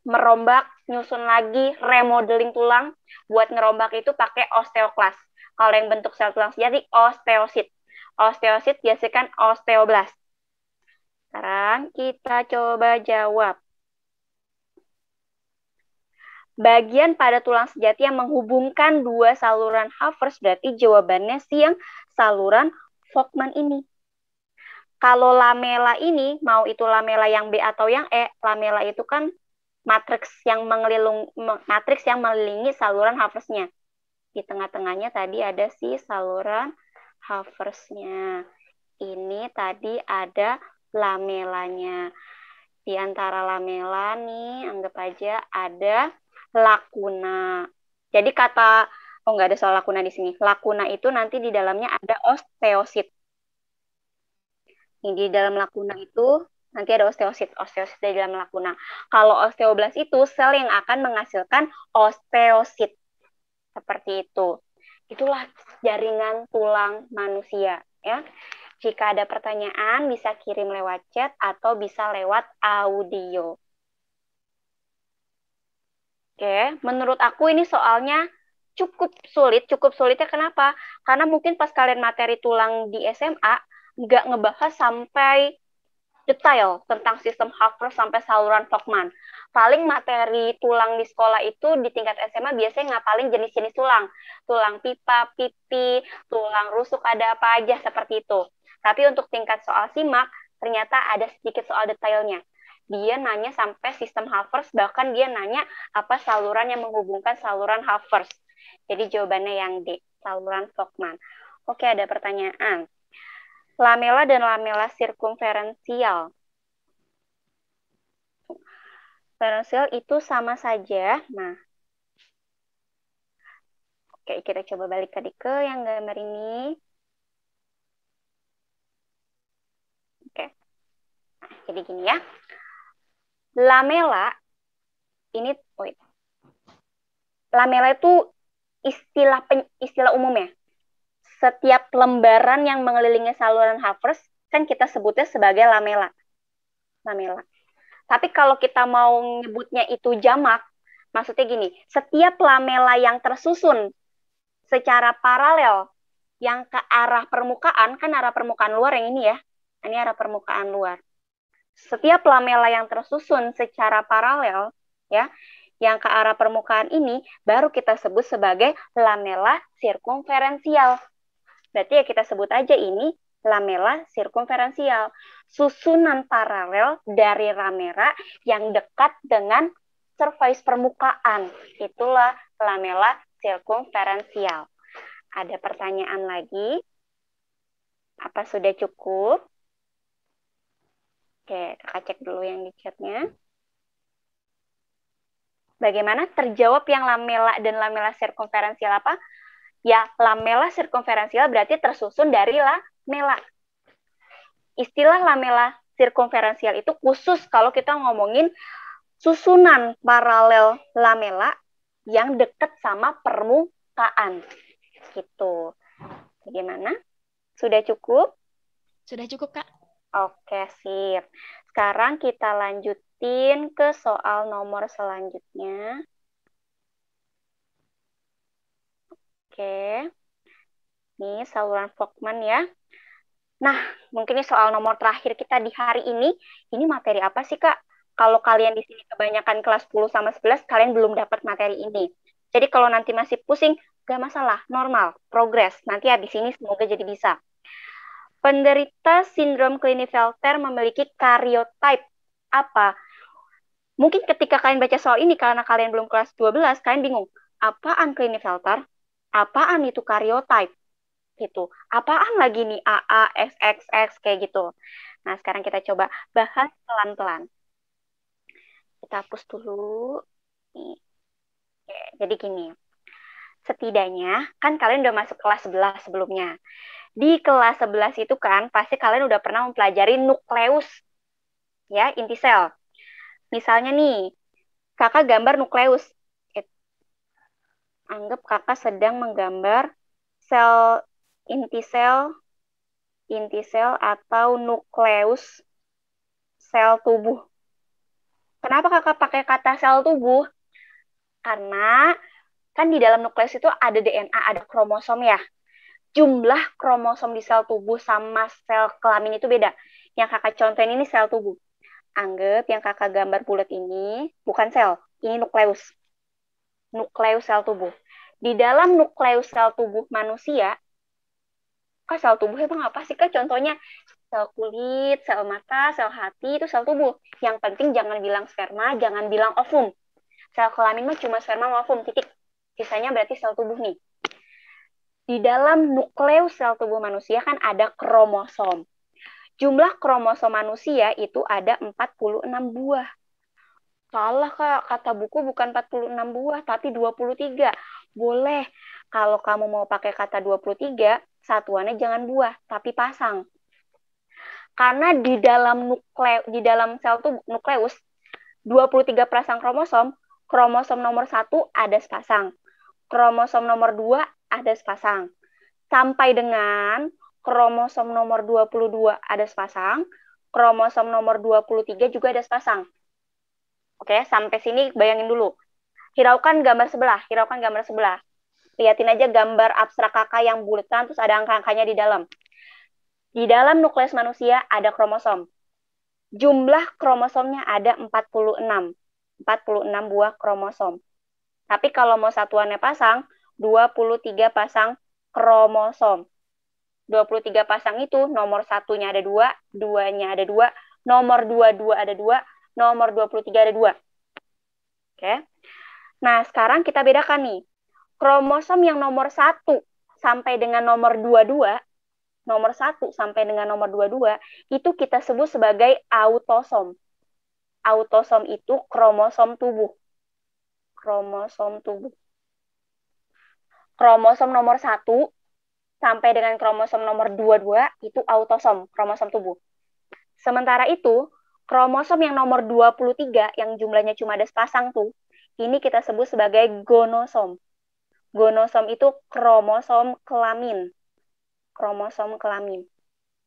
merombak, nyusun lagi, remodeling tulang. Buat ngerombak itu pakai osteoklas. Kalau yang bentuk sel tulang sejati osteosit. Osteosit dihasilkan osteoblast. Sekarang kita coba jawab. Bagian pada tulang sejati yang menghubungkan dua saluran Havers berarti jawabannya siang saluran Volkmann ini. Kalau lamela ini, mau itu lamela yang B atau yang E, lamela itu kan matriks yang mengelilung yang mengelilingi saluran Haversnya. Di tengah-tengahnya tadi ada si saluran haversnya. Ini tadi ada lamelanya. Di antara lamela nih, anggap aja ada lakuna. Jadi kata oh nggak ada soal lakuna di sini. Lakuna itu nanti di dalamnya ada osteosit. Ini di dalam lakuna itu nanti ada osteosit, osteosit di dalam lakuna. Kalau osteoblas itu sel yang akan menghasilkan osteosit. Seperti itu. Itulah jaringan tulang manusia, ya. Jika ada pertanyaan bisa kirim lewat chat atau bisa lewat audio. Oke, menurut aku ini soalnya cukup sulit. Cukup sulitnya kenapa? Karena mungkin pas kalian materi tulang di SMA nggak ngebahas sampai detail tentang sistem Harvard sampai saluran Volkmann. Paling materi tulang di sekolah itu di tingkat SMA biasanya nggak paling jenis-jenis tulang. Tulang pipa, pipi, tulang rusuk ada apa aja seperti itu. Tapi untuk tingkat soal simak, ternyata ada sedikit soal detailnya. Dia nanya sampai sistem Havers, bahkan dia nanya apa saluran yang menghubungkan saluran Havers. Jadi jawabannya yang D, saluran Volkmann. Oke, ada pertanyaan lamela dan lamela sirkumferensial. Ferensial itu sama saja. Nah, oke kita coba balik tadi ke yang gambar ini. Oke, nah, jadi gini ya. Lamela ini, wait. Lamela itu istilah pen, istilah umum ya setiap lembaran yang mengelilingi saluran Havers kan kita sebutnya sebagai lamela. Lamela. Tapi kalau kita mau nyebutnya itu jamak, maksudnya gini, setiap lamela yang tersusun secara paralel yang ke arah permukaan, kan arah permukaan luar yang ini ya. Ini arah permukaan luar. Setiap lamela yang tersusun secara paralel ya, yang ke arah permukaan ini baru kita sebut sebagai lamela sirkumferensial. Berarti ya kita sebut aja ini lamela sirkumferensial, susunan paralel dari lamera yang dekat dengan surface permukaan. Itulah lamela sirkumferensial. Ada pertanyaan lagi? Apa sudah cukup? Oke, kakak cek dulu yang di chatnya. Bagaimana terjawab yang lamela dan lamela sirkumferensial apa? ya lamela circumferensial berarti tersusun dari lamela. Istilah lamela circumferensial itu khusus kalau kita ngomongin susunan paralel lamela yang dekat sama permukaan. Gitu. Bagaimana? Sudah cukup? Sudah cukup, Kak. Oke, sip. Sekarang kita lanjutin ke soal nomor selanjutnya. Oke. Ini saluran Fogman ya. Nah, mungkin ini soal nomor terakhir kita di hari ini. Ini materi apa sih, Kak? Kalau kalian di sini kebanyakan kelas 10 sama 11, kalian belum dapat materi ini. Jadi kalau nanti masih pusing, gak masalah, normal, progres. Nanti habis ini semoga jadi bisa. Penderita sindrom Klinefelter memiliki karyotype apa? Mungkin ketika kalian baca soal ini karena kalian belum kelas 12, kalian bingung, apaan Klinefelter? apaan itu karyotype gitu. Apaan lagi nih AA, XXX kayak gitu. Nah, sekarang kita coba bahas pelan-pelan. Kita hapus dulu. Nih. jadi gini. Setidaknya kan kalian udah masuk kelas 11 sebelumnya. Di kelas 11 itu kan pasti kalian udah pernah mempelajari nukleus ya, inti sel. Misalnya nih, Kakak gambar nukleus anggap kakak sedang menggambar sel inti sel inti sel atau nukleus sel tubuh. Kenapa kakak pakai kata sel tubuh? Karena kan di dalam nukleus itu ada DNA, ada kromosom ya. Jumlah kromosom di sel tubuh sama sel kelamin itu beda. Yang kakak contohin ini sel tubuh. Anggap yang kakak gambar bulat ini bukan sel, ini nukleus. Nukleus sel tubuh di dalam nukleus sel tubuh manusia, kok sel tubuh emang apa sih? Kak contohnya sel kulit, sel mata, sel hati itu sel tubuh. Yang penting jangan bilang sperma, jangan bilang ovum. Sel kelamin mah cuma sperma ovum titik. Sisanya berarti sel tubuh nih. Di dalam nukleus sel tubuh manusia kan ada kromosom. Jumlah kromosom manusia itu ada 46 buah. Salah kak, kata buku bukan 46 buah, tapi 23. Boleh. Kalau kamu mau pakai kata 23, satuannya jangan buah, tapi pasang. Karena di dalam nukle di dalam sel tuh nukleus 23 pasang kromosom, kromosom nomor 1 ada sepasang. Kromosom nomor 2 ada sepasang. Sampai dengan kromosom nomor 22 ada sepasang, kromosom nomor 23 juga ada sepasang. Oke, sampai sini bayangin dulu hiraukan gambar sebelah, hiraukan gambar sebelah. Lihatin aja gambar abstrak kakak yang bulatan terus ada angka-angkanya di dalam. Di dalam nukleus manusia ada kromosom. Jumlah kromosomnya ada 46. 46 buah kromosom. Tapi kalau mau satuannya pasang, 23 pasang kromosom. 23 pasang itu nomor satunya ada dua, duanya ada dua, nomor dua dua ada dua, nomor 23 ada dua. Oke. Okay. Nah, sekarang kita bedakan nih. Kromosom yang nomor 1 sampai dengan nomor 22, nomor 1 sampai dengan nomor 22, itu kita sebut sebagai autosom. Autosom itu kromosom tubuh. Kromosom tubuh. Kromosom nomor 1 sampai dengan kromosom nomor 22 itu autosom, kromosom tubuh. Sementara itu, kromosom yang nomor 23 yang jumlahnya cuma ada sepasang tuh, ini kita sebut sebagai gonosom. Gonosom itu kromosom kelamin. Kromosom kelamin.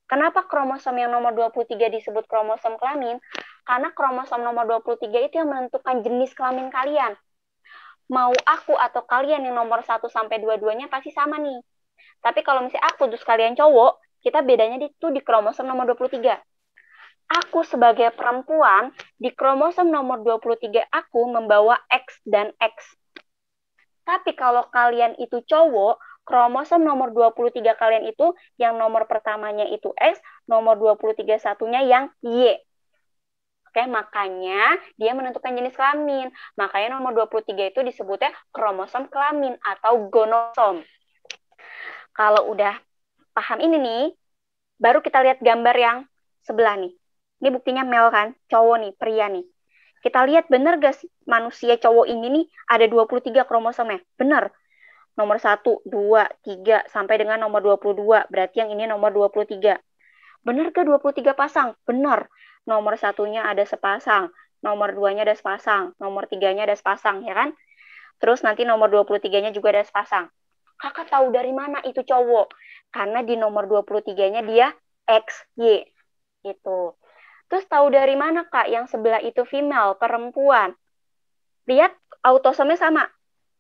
Kenapa kromosom yang nomor 23 disebut kromosom kelamin? Karena kromosom nomor 23 itu yang menentukan jenis kelamin kalian. Mau aku atau kalian yang nomor 1 sampai 22-nya pasti sama nih. Tapi kalau misalnya aku terus kalian cowok, kita bedanya itu di kromosom nomor 23 aku sebagai perempuan di kromosom nomor 23 aku membawa X dan X. Tapi kalau kalian itu cowok, kromosom nomor 23 kalian itu yang nomor pertamanya itu X, nomor 23 satunya yang Y. Oke, makanya dia menentukan jenis kelamin. Makanya nomor 23 itu disebutnya kromosom kelamin atau gonosom. Kalau udah paham ini nih, baru kita lihat gambar yang sebelah nih. Ini buktinya Mel kan, cowok nih, pria nih. Kita lihat bener gak sih manusia cowok ini nih ada 23 kromosomnya? Bener. Nomor 1, 2, 3, sampai dengan nomor 22. Berarti yang ini nomor 23. Bener ke 23 pasang? Bener. Nomor satunya ada sepasang. Nomor 2-nya ada sepasang. Nomor 3-nya ada sepasang, ya kan? Terus nanti nomor 23-nya juga ada sepasang. Kakak tahu dari mana itu cowok? Karena di nomor 23-nya dia X Y, Gitu. Terus tahu dari mana kak yang sebelah itu female, perempuan? Lihat autosomnya sama.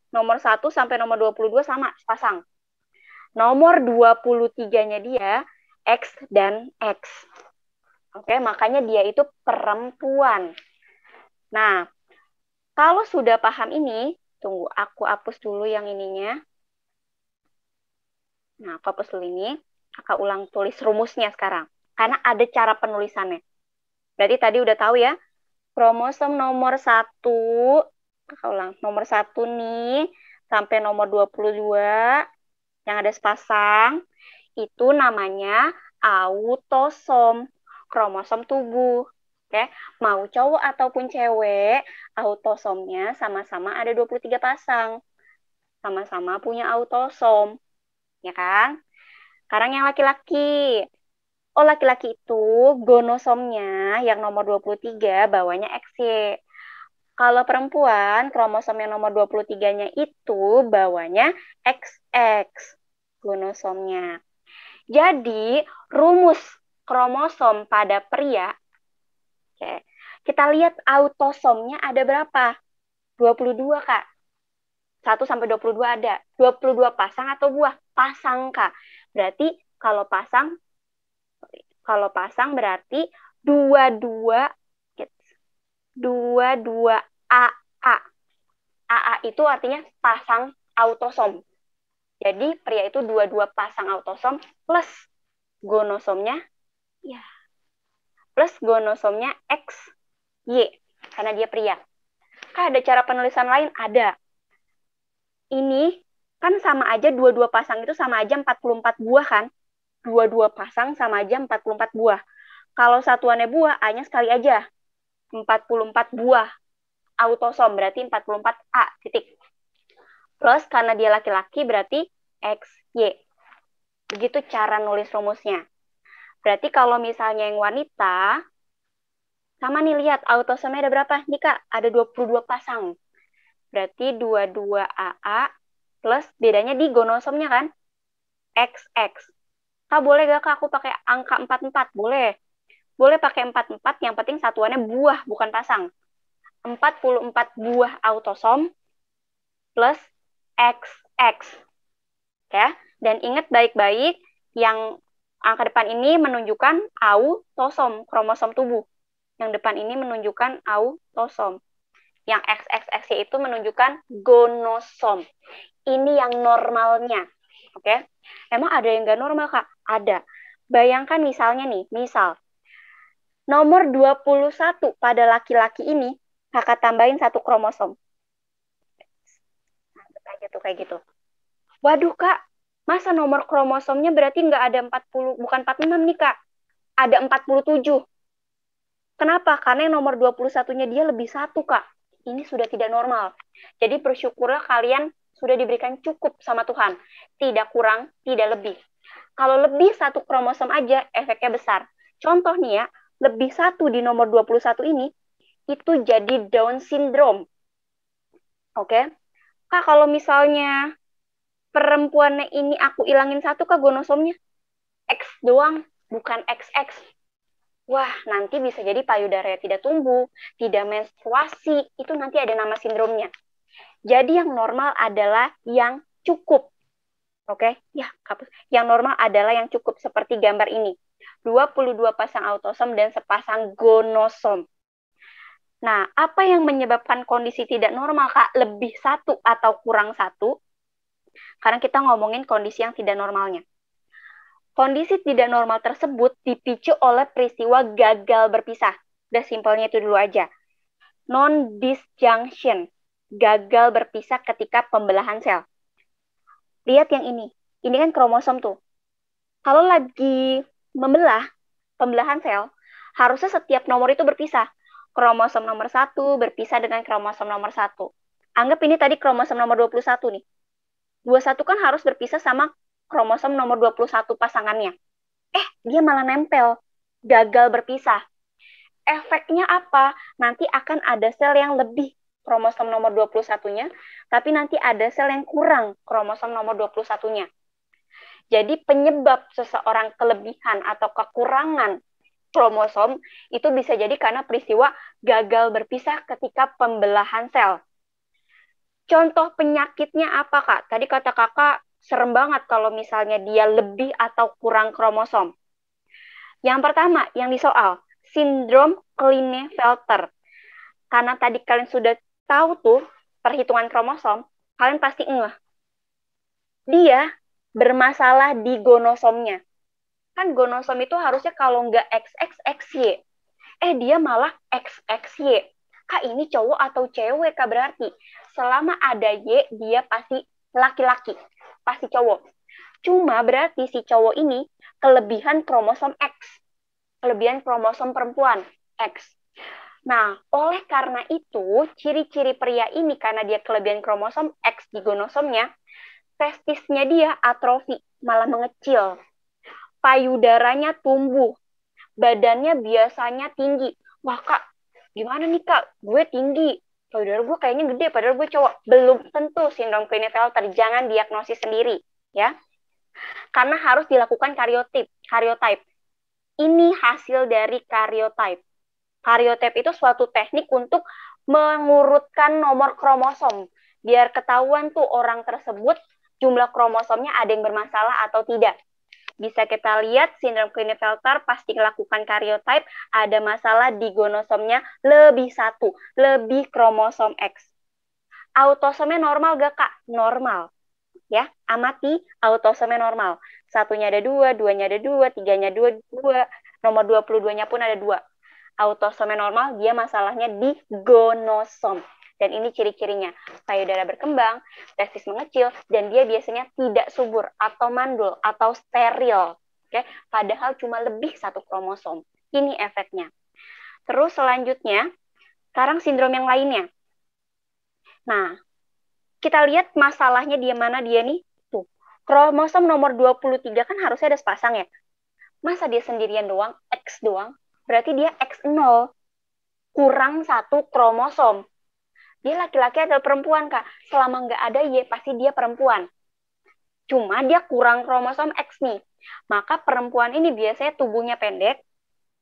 Nomor 1 sampai nomor 22 sama, pasang. Nomor 23-nya dia X dan X. Oke, makanya dia itu perempuan. Nah, kalau sudah paham ini, tunggu aku hapus dulu yang ininya. Nah, aku hapus dulu ini. Aku ulang tulis rumusnya sekarang. Karena ada cara penulisannya. Berarti tadi udah tahu ya, kromosom nomor 1, ulang, nomor satu nih, sampai nomor 22, yang ada sepasang, itu namanya autosom, kromosom tubuh. Oke, mau cowok ataupun cewek, autosomnya sama-sama ada 23 pasang. Sama-sama punya autosom. Ya kan? Sekarang yang laki-laki, oh laki-laki itu gonosomnya yang nomor 23 bawahnya XY. Kalau perempuan, kromosom yang nomor 23-nya itu bawahnya XX gonosomnya. Jadi, rumus kromosom pada pria, Oke. kita lihat autosomnya ada berapa? 22, Kak. 1 sampai 22 ada. 22 pasang atau buah? Pasang, Kak. Berarti kalau pasang kalau pasang berarti dua dua dua dua a a a a itu artinya pasang autosom. Jadi pria itu dua-dua pasang autosom plus gonosomnya ya plus gonosomnya x y karena dia pria. Kah ada cara penulisan lain? Ada. Ini kan sama aja dua-dua pasang itu sama aja 44 buah kan? dua-dua pasang sama aja 44 buah. Kalau satuannya buah, A-nya sekali aja. 44 buah. Autosom berarti 44A, titik. Plus karena dia laki-laki berarti X, Y. Begitu cara nulis rumusnya. Berarti kalau misalnya yang wanita, sama nih lihat autosomnya ada berapa? Nih Kak, ada 22 pasang. Berarti 22 AA plus bedanya di gonosomnya kan? XX kak boleh gak kak aku pakai angka 44 boleh boleh pakai 44 yang penting satuannya buah bukan pasang 44 buah autosom plus XX ya dan ingat baik-baik yang angka depan ini menunjukkan autosom kromosom tubuh yang depan ini menunjukkan autosom yang XXX itu menunjukkan gonosom ini yang normalnya oke okay? emang ada yang gak normal kak ada. Bayangkan misalnya nih, misal nomor 21 pada laki-laki ini kakak tambahin satu kromosom. aja tuh gitu, kayak gitu. Waduh kak, masa nomor kromosomnya berarti nggak ada 40, bukan 46 nih kak, ada 47. Kenapa? Karena yang nomor 21-nya dia lebih satu kak. Ini sudah tidak normal. Jadi bersyukurlah kalian sudah diberikan cukup sama Tuhan. Tidak kurang, tidak lebih. Kalau lebih satu kromosom aja, efeknya besar. Contoh nih ya, lebih satu di nomor 21 ini, itu jadi Down syndrome. Oke? Okay? Kak, kalau misalnya perempuannya ini aku ilangin satu, Kak, gonosomnya? X doang, bukan XX. Wah, nanti bisa jadi payudara tidak tumbuh, tidak menstruasi, itu nanti ada nama sindromnya. Jadi yang normal adalah yang cukup. Oke, okay? ya kapus. Yang normal adalah yang cukup seperti gambar ini. 22 pasang autosom dan sepasang gonosom. Nah, apa yang menyebabkan kondisi tidak normal, Kak? Lebih satu atau kurang satu? Karena kita ngomongin kondisi yang tidak normalnya. Kondisi tidak normal tersebut dipicu oleh peristiwa gagal berpisah. Udah simpelnya itu dulu aja. Non-disjunction, gagal berpisah ketika pembelahan sel lihat yang ini. Ini kan kromosom tuh. Kalau lagi membelah, pembelahan sel, harusnya setiap nomor itu berpisah. Kromosom nomor 1 berpisah dengan kromosom nomor 1. Anggap ini tadi kromosom nomor 21 nih. 21 kan harus berpisah sama kromosom nomor 21 pasangannya. Eh, dia malah nempel. Gagal berpisah. Efeknya apa? Nanti akan ada sel yang lebih kromosom nomor 21-nya, tapi nanti ada sel yang kurang kromosom nomor 21-nya. Jadi penyebab seseorang kelebihan atau kekurangan kromosom itu bisa jadi karena peristiwa gagal berpisah ketika pembelahan sel. Contoh penyakitnya apa, Kak? Tadi kata Kakak serem banget kalau misalnya dia lebih atau kurang kromosom. Yang pertama yang disoal, sindrom Klinefelter. Karena tadi kalian sudah tahu tuh perhitungan kromosom, kalian pasti ngeh. Dia bermasalah di gonosomnya. Kan gonosom itu harusnya kalau nggak XXXY. Eh, dia malah XXY. Kak, ini cowok atau cewek, Kak? Berarti selama ada Y, dia pasti laki-laki. Pasti cowok. Cuma berarti si cowok ini kelebihan kromosom X. Kelebihan kromosom perempuan, X. Nah, oleh karena itu, ciri-ciri pria ini karena dia kelebihan kromosom X di gonosomnya, testisnya dia atrofi, malah mengecil. Payudaranya tumbuh, badannya biasanya tinggi. Wah kak, gimana nih kak, gue tinggi, payudara gue kayaknya gede, padahal gue cowok. Belum tentu sindrom Klinefelter jangan diagnosis sendiri, ya. Karena harus dilakukan karyotip, karyotype. Ini hasil dari karyotype Karyotip itu suatu teknik untuk mengurutkan nomor kromosom biar ketahuan tuh orang tersebut jumlah kromosomnya ada yang bermasalah atau tidak. Bisa kita lihat sindrom Klinefelter pasti melakukan karyotype ada masalah di gonosomnya lebih satu, lebih kromosom X. Autosomnya normal gak kak? Normal. Ya, amati autosomnya normal. Satunya ada dua, duanya ada dua, tiganya dua, dua. Nomor 22-nya pun ada dua autosomnya normal, dia masalahnya di gonosom. Dan ini ciri-cirinya, payudara berkembang, testis mengecil, dan dia biasanya tidak subur atau mandul atau steril. Oke? Padahal cuma lebih satu kromosom. Ini efeknya. Terus selanjutnya, sekarang sindrom yang lainnya. Nah, kita lihat masalahnya di mana dia nih? Tuh, kromosom nomor 23 kan harusnya ada sepasang ya. Masa dia sendirian doang, X doang? berarti dia X0 kurang satu kromosom. Dia laki-laki atau perempuan, Kak. Selama nggak ada Y, pasti dia perempuan. Cuma dia kurang kromosom X nih. Maka perempuan ini biasanya tubuhnya pendek,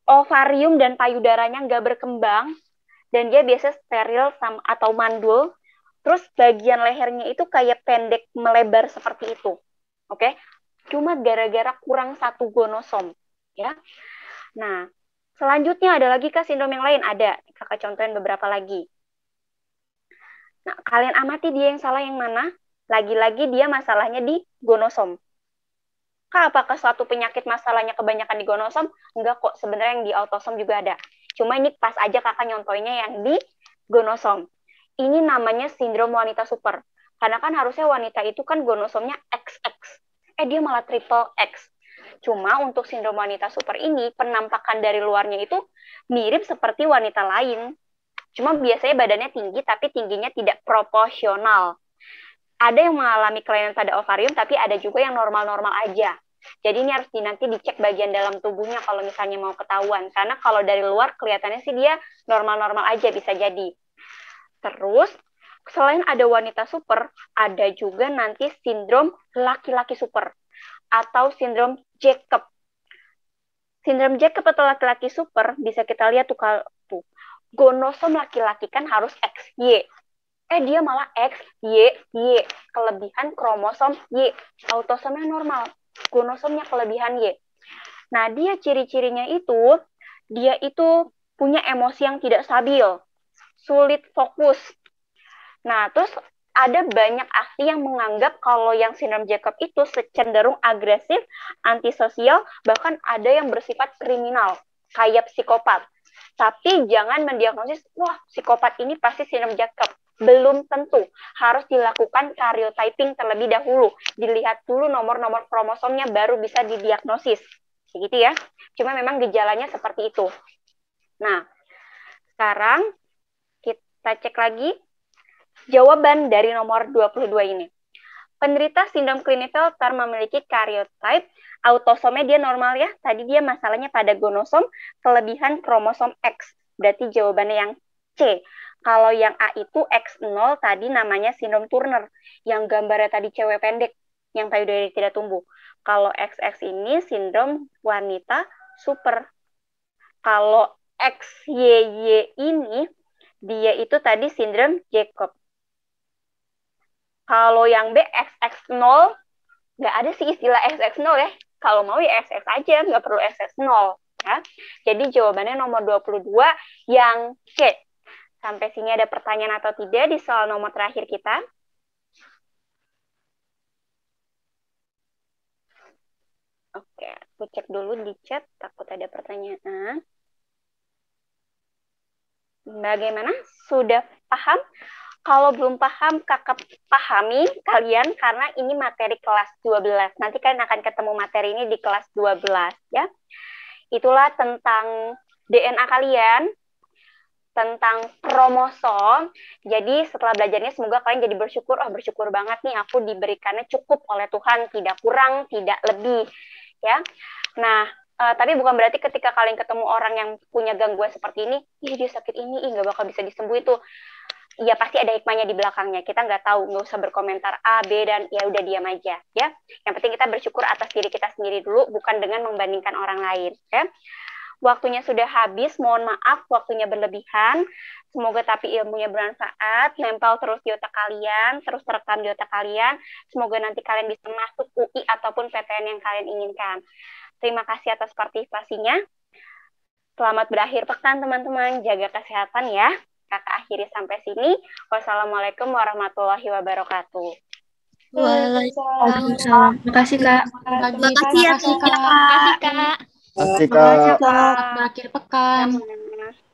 ovarium dan payudaranya nggak berkembang, dan dia biasanya steril atau mandul. Terus bagian lehernya itu kayak pendek melebar seperti itu. Oke? Cuma gara-gara kurang satu gonosom. Ya? Nah, Selanjutnya ada lagi kah sindrom yang lain? Ada. Kakak contohin beberapa lagi. Nah, kalian amati dia yang salah yang mana? Lagi-lagi dia masalahnya di gonosom. Kak, apakah suatu penyakit masalahnya kebanyakan di gonosom? Enggak kok, sebenarnya yang di autosom juga ada. Cuma ini pas aja kakak nyontohnya yang di gonosom. Ini namanya sindrom wanita super. Karena kan harusnya wanita itu kan gonosomnya XX. Eh, dia malah triple X Cuma untuk sindrom wanita super ini, penampakan dari luarnya itu mirip seperti wanita lain. Cuma biasanya badannya tinggi, tapi tingginya tidak proporsional. Ada yang mengalami kelainan pada ovarium, tapi ada juga yang normal-normal aja. Jadi ini harus nanti dicek bagian dalam tubuhnya kalau misalnya mau ketahuan. Karena kalau dari luar kelihatannya sih dia normal-normal aja bisa jadi. Terus selain ada wanita super, ada juga nanti sindrom laki-laki super atau sindrom Jacob. Sindrom Jacob atau laki-laki super bisa kita lihat tuh kalau tuh. Gonosom laki-laki kan harus XY. Eh dia malah X, Y, Y. Kelebihan kromosom Y. Autosomnya normal. Gonosomnya kelebihan Y. Nah dia ciri-cirinya itu, dia itu punya emosi yang tidak stabil. Sulit fokus. Nah terus ada banyak ahli yang menganggap kalau yang sindrom Jacob itu cenderung agresif, antisosial, bahkan ada yang bersifat kriminal, kayak psikopat. Tapi jangan mendiagnosis, wah psikopat ini pasti sindrom Jacob. Belum tentu. Harus dilakukan karyotyping terlebih dahulu. Dilihat dulu nomor-nomor kromosomnya baru bisa didiagnosis. Begitu ya. Cuma memang gejalanya seperti itu. Nah, sekarang kita cek lagi Jawaban dari nomor 22 ini. Penderita sindrom Klinefelter memiliki karyotype autosomnya dia normal ya. Tadi dia masalahnya pada gonosom kelebihan kromosom X. Berarti jawabannya yang C. Kalau yang A itu X0 tadi namanya sindrom Turner. Yang gambarnya tadi cewek pendek yang payudara tidak tumbuh. Kalau XX ini sindrom wanita super. Kalau XYY ini dia itu tadi sindrom Jacob. Kalau yang B XX0 nggak ada sih istilah XX0 ya. Kalau mau ya XX aja, nggak perlu XX0 ya. Jadi jawabannya nomor 22 yang C. Sampai sini ada pertanyaan atau tidak di soal nomor terakhir kita? Oke, aku cek dulu di chat, takut ada pertanyaan. Bagaimana? Sudah paham? Kalau belum paham, kakak pahami kalian karena ini materi kelas 12. Nanti kalian akan ketemu materi ini di kelas 12 ya. Itulah tentang DNA kalian, tentang kromosom. Jadi setelah belajarnya semoga kalian jadi bersyukur, oh bersyukur banget nih aku diberikannya cukup oleh Tuhan, tidak kurang, tidak lebih ya. Nah, Uh, tapi bukan berarti ketika kalian ketemu orang yang punya gangguan seperti ini, ih dia sakit ini, ih nggak bakal bisa disembuh itu ya pasti ada hikmahnya di belakangnya. Kita nggak tahu, nggak usah berkomentar A, B, dan ya udah diam aja. Ya, yang penting kita bersyukur atas diri kita sendiri dulu, bukan dengan membandingkan orang lain. Ya. Waktunya sudah habis, mohon maaf waktunya berlebihan. Semoga tapi ilmunya bermanfaat, nempel terus di otak kalian, terus terekam di otak kalian. Semoga nanti kalian bisa masuk UI ataupun PTN yang kalian inginkan. Terima kasih atas partisipasinya. Selamat berakhir pekan teman-teman, jaga kesehatan ya kakak akhiri sampai sini. Wassalamualaikum warahmatullahi wabarakatuh. Waalaikumsalam. Terima kasih kak. Terima kasih ya kak. Terima kasih kak. Terima kasih kak. Terima kasih kak. Terima kasih kak. Terima kasih kak.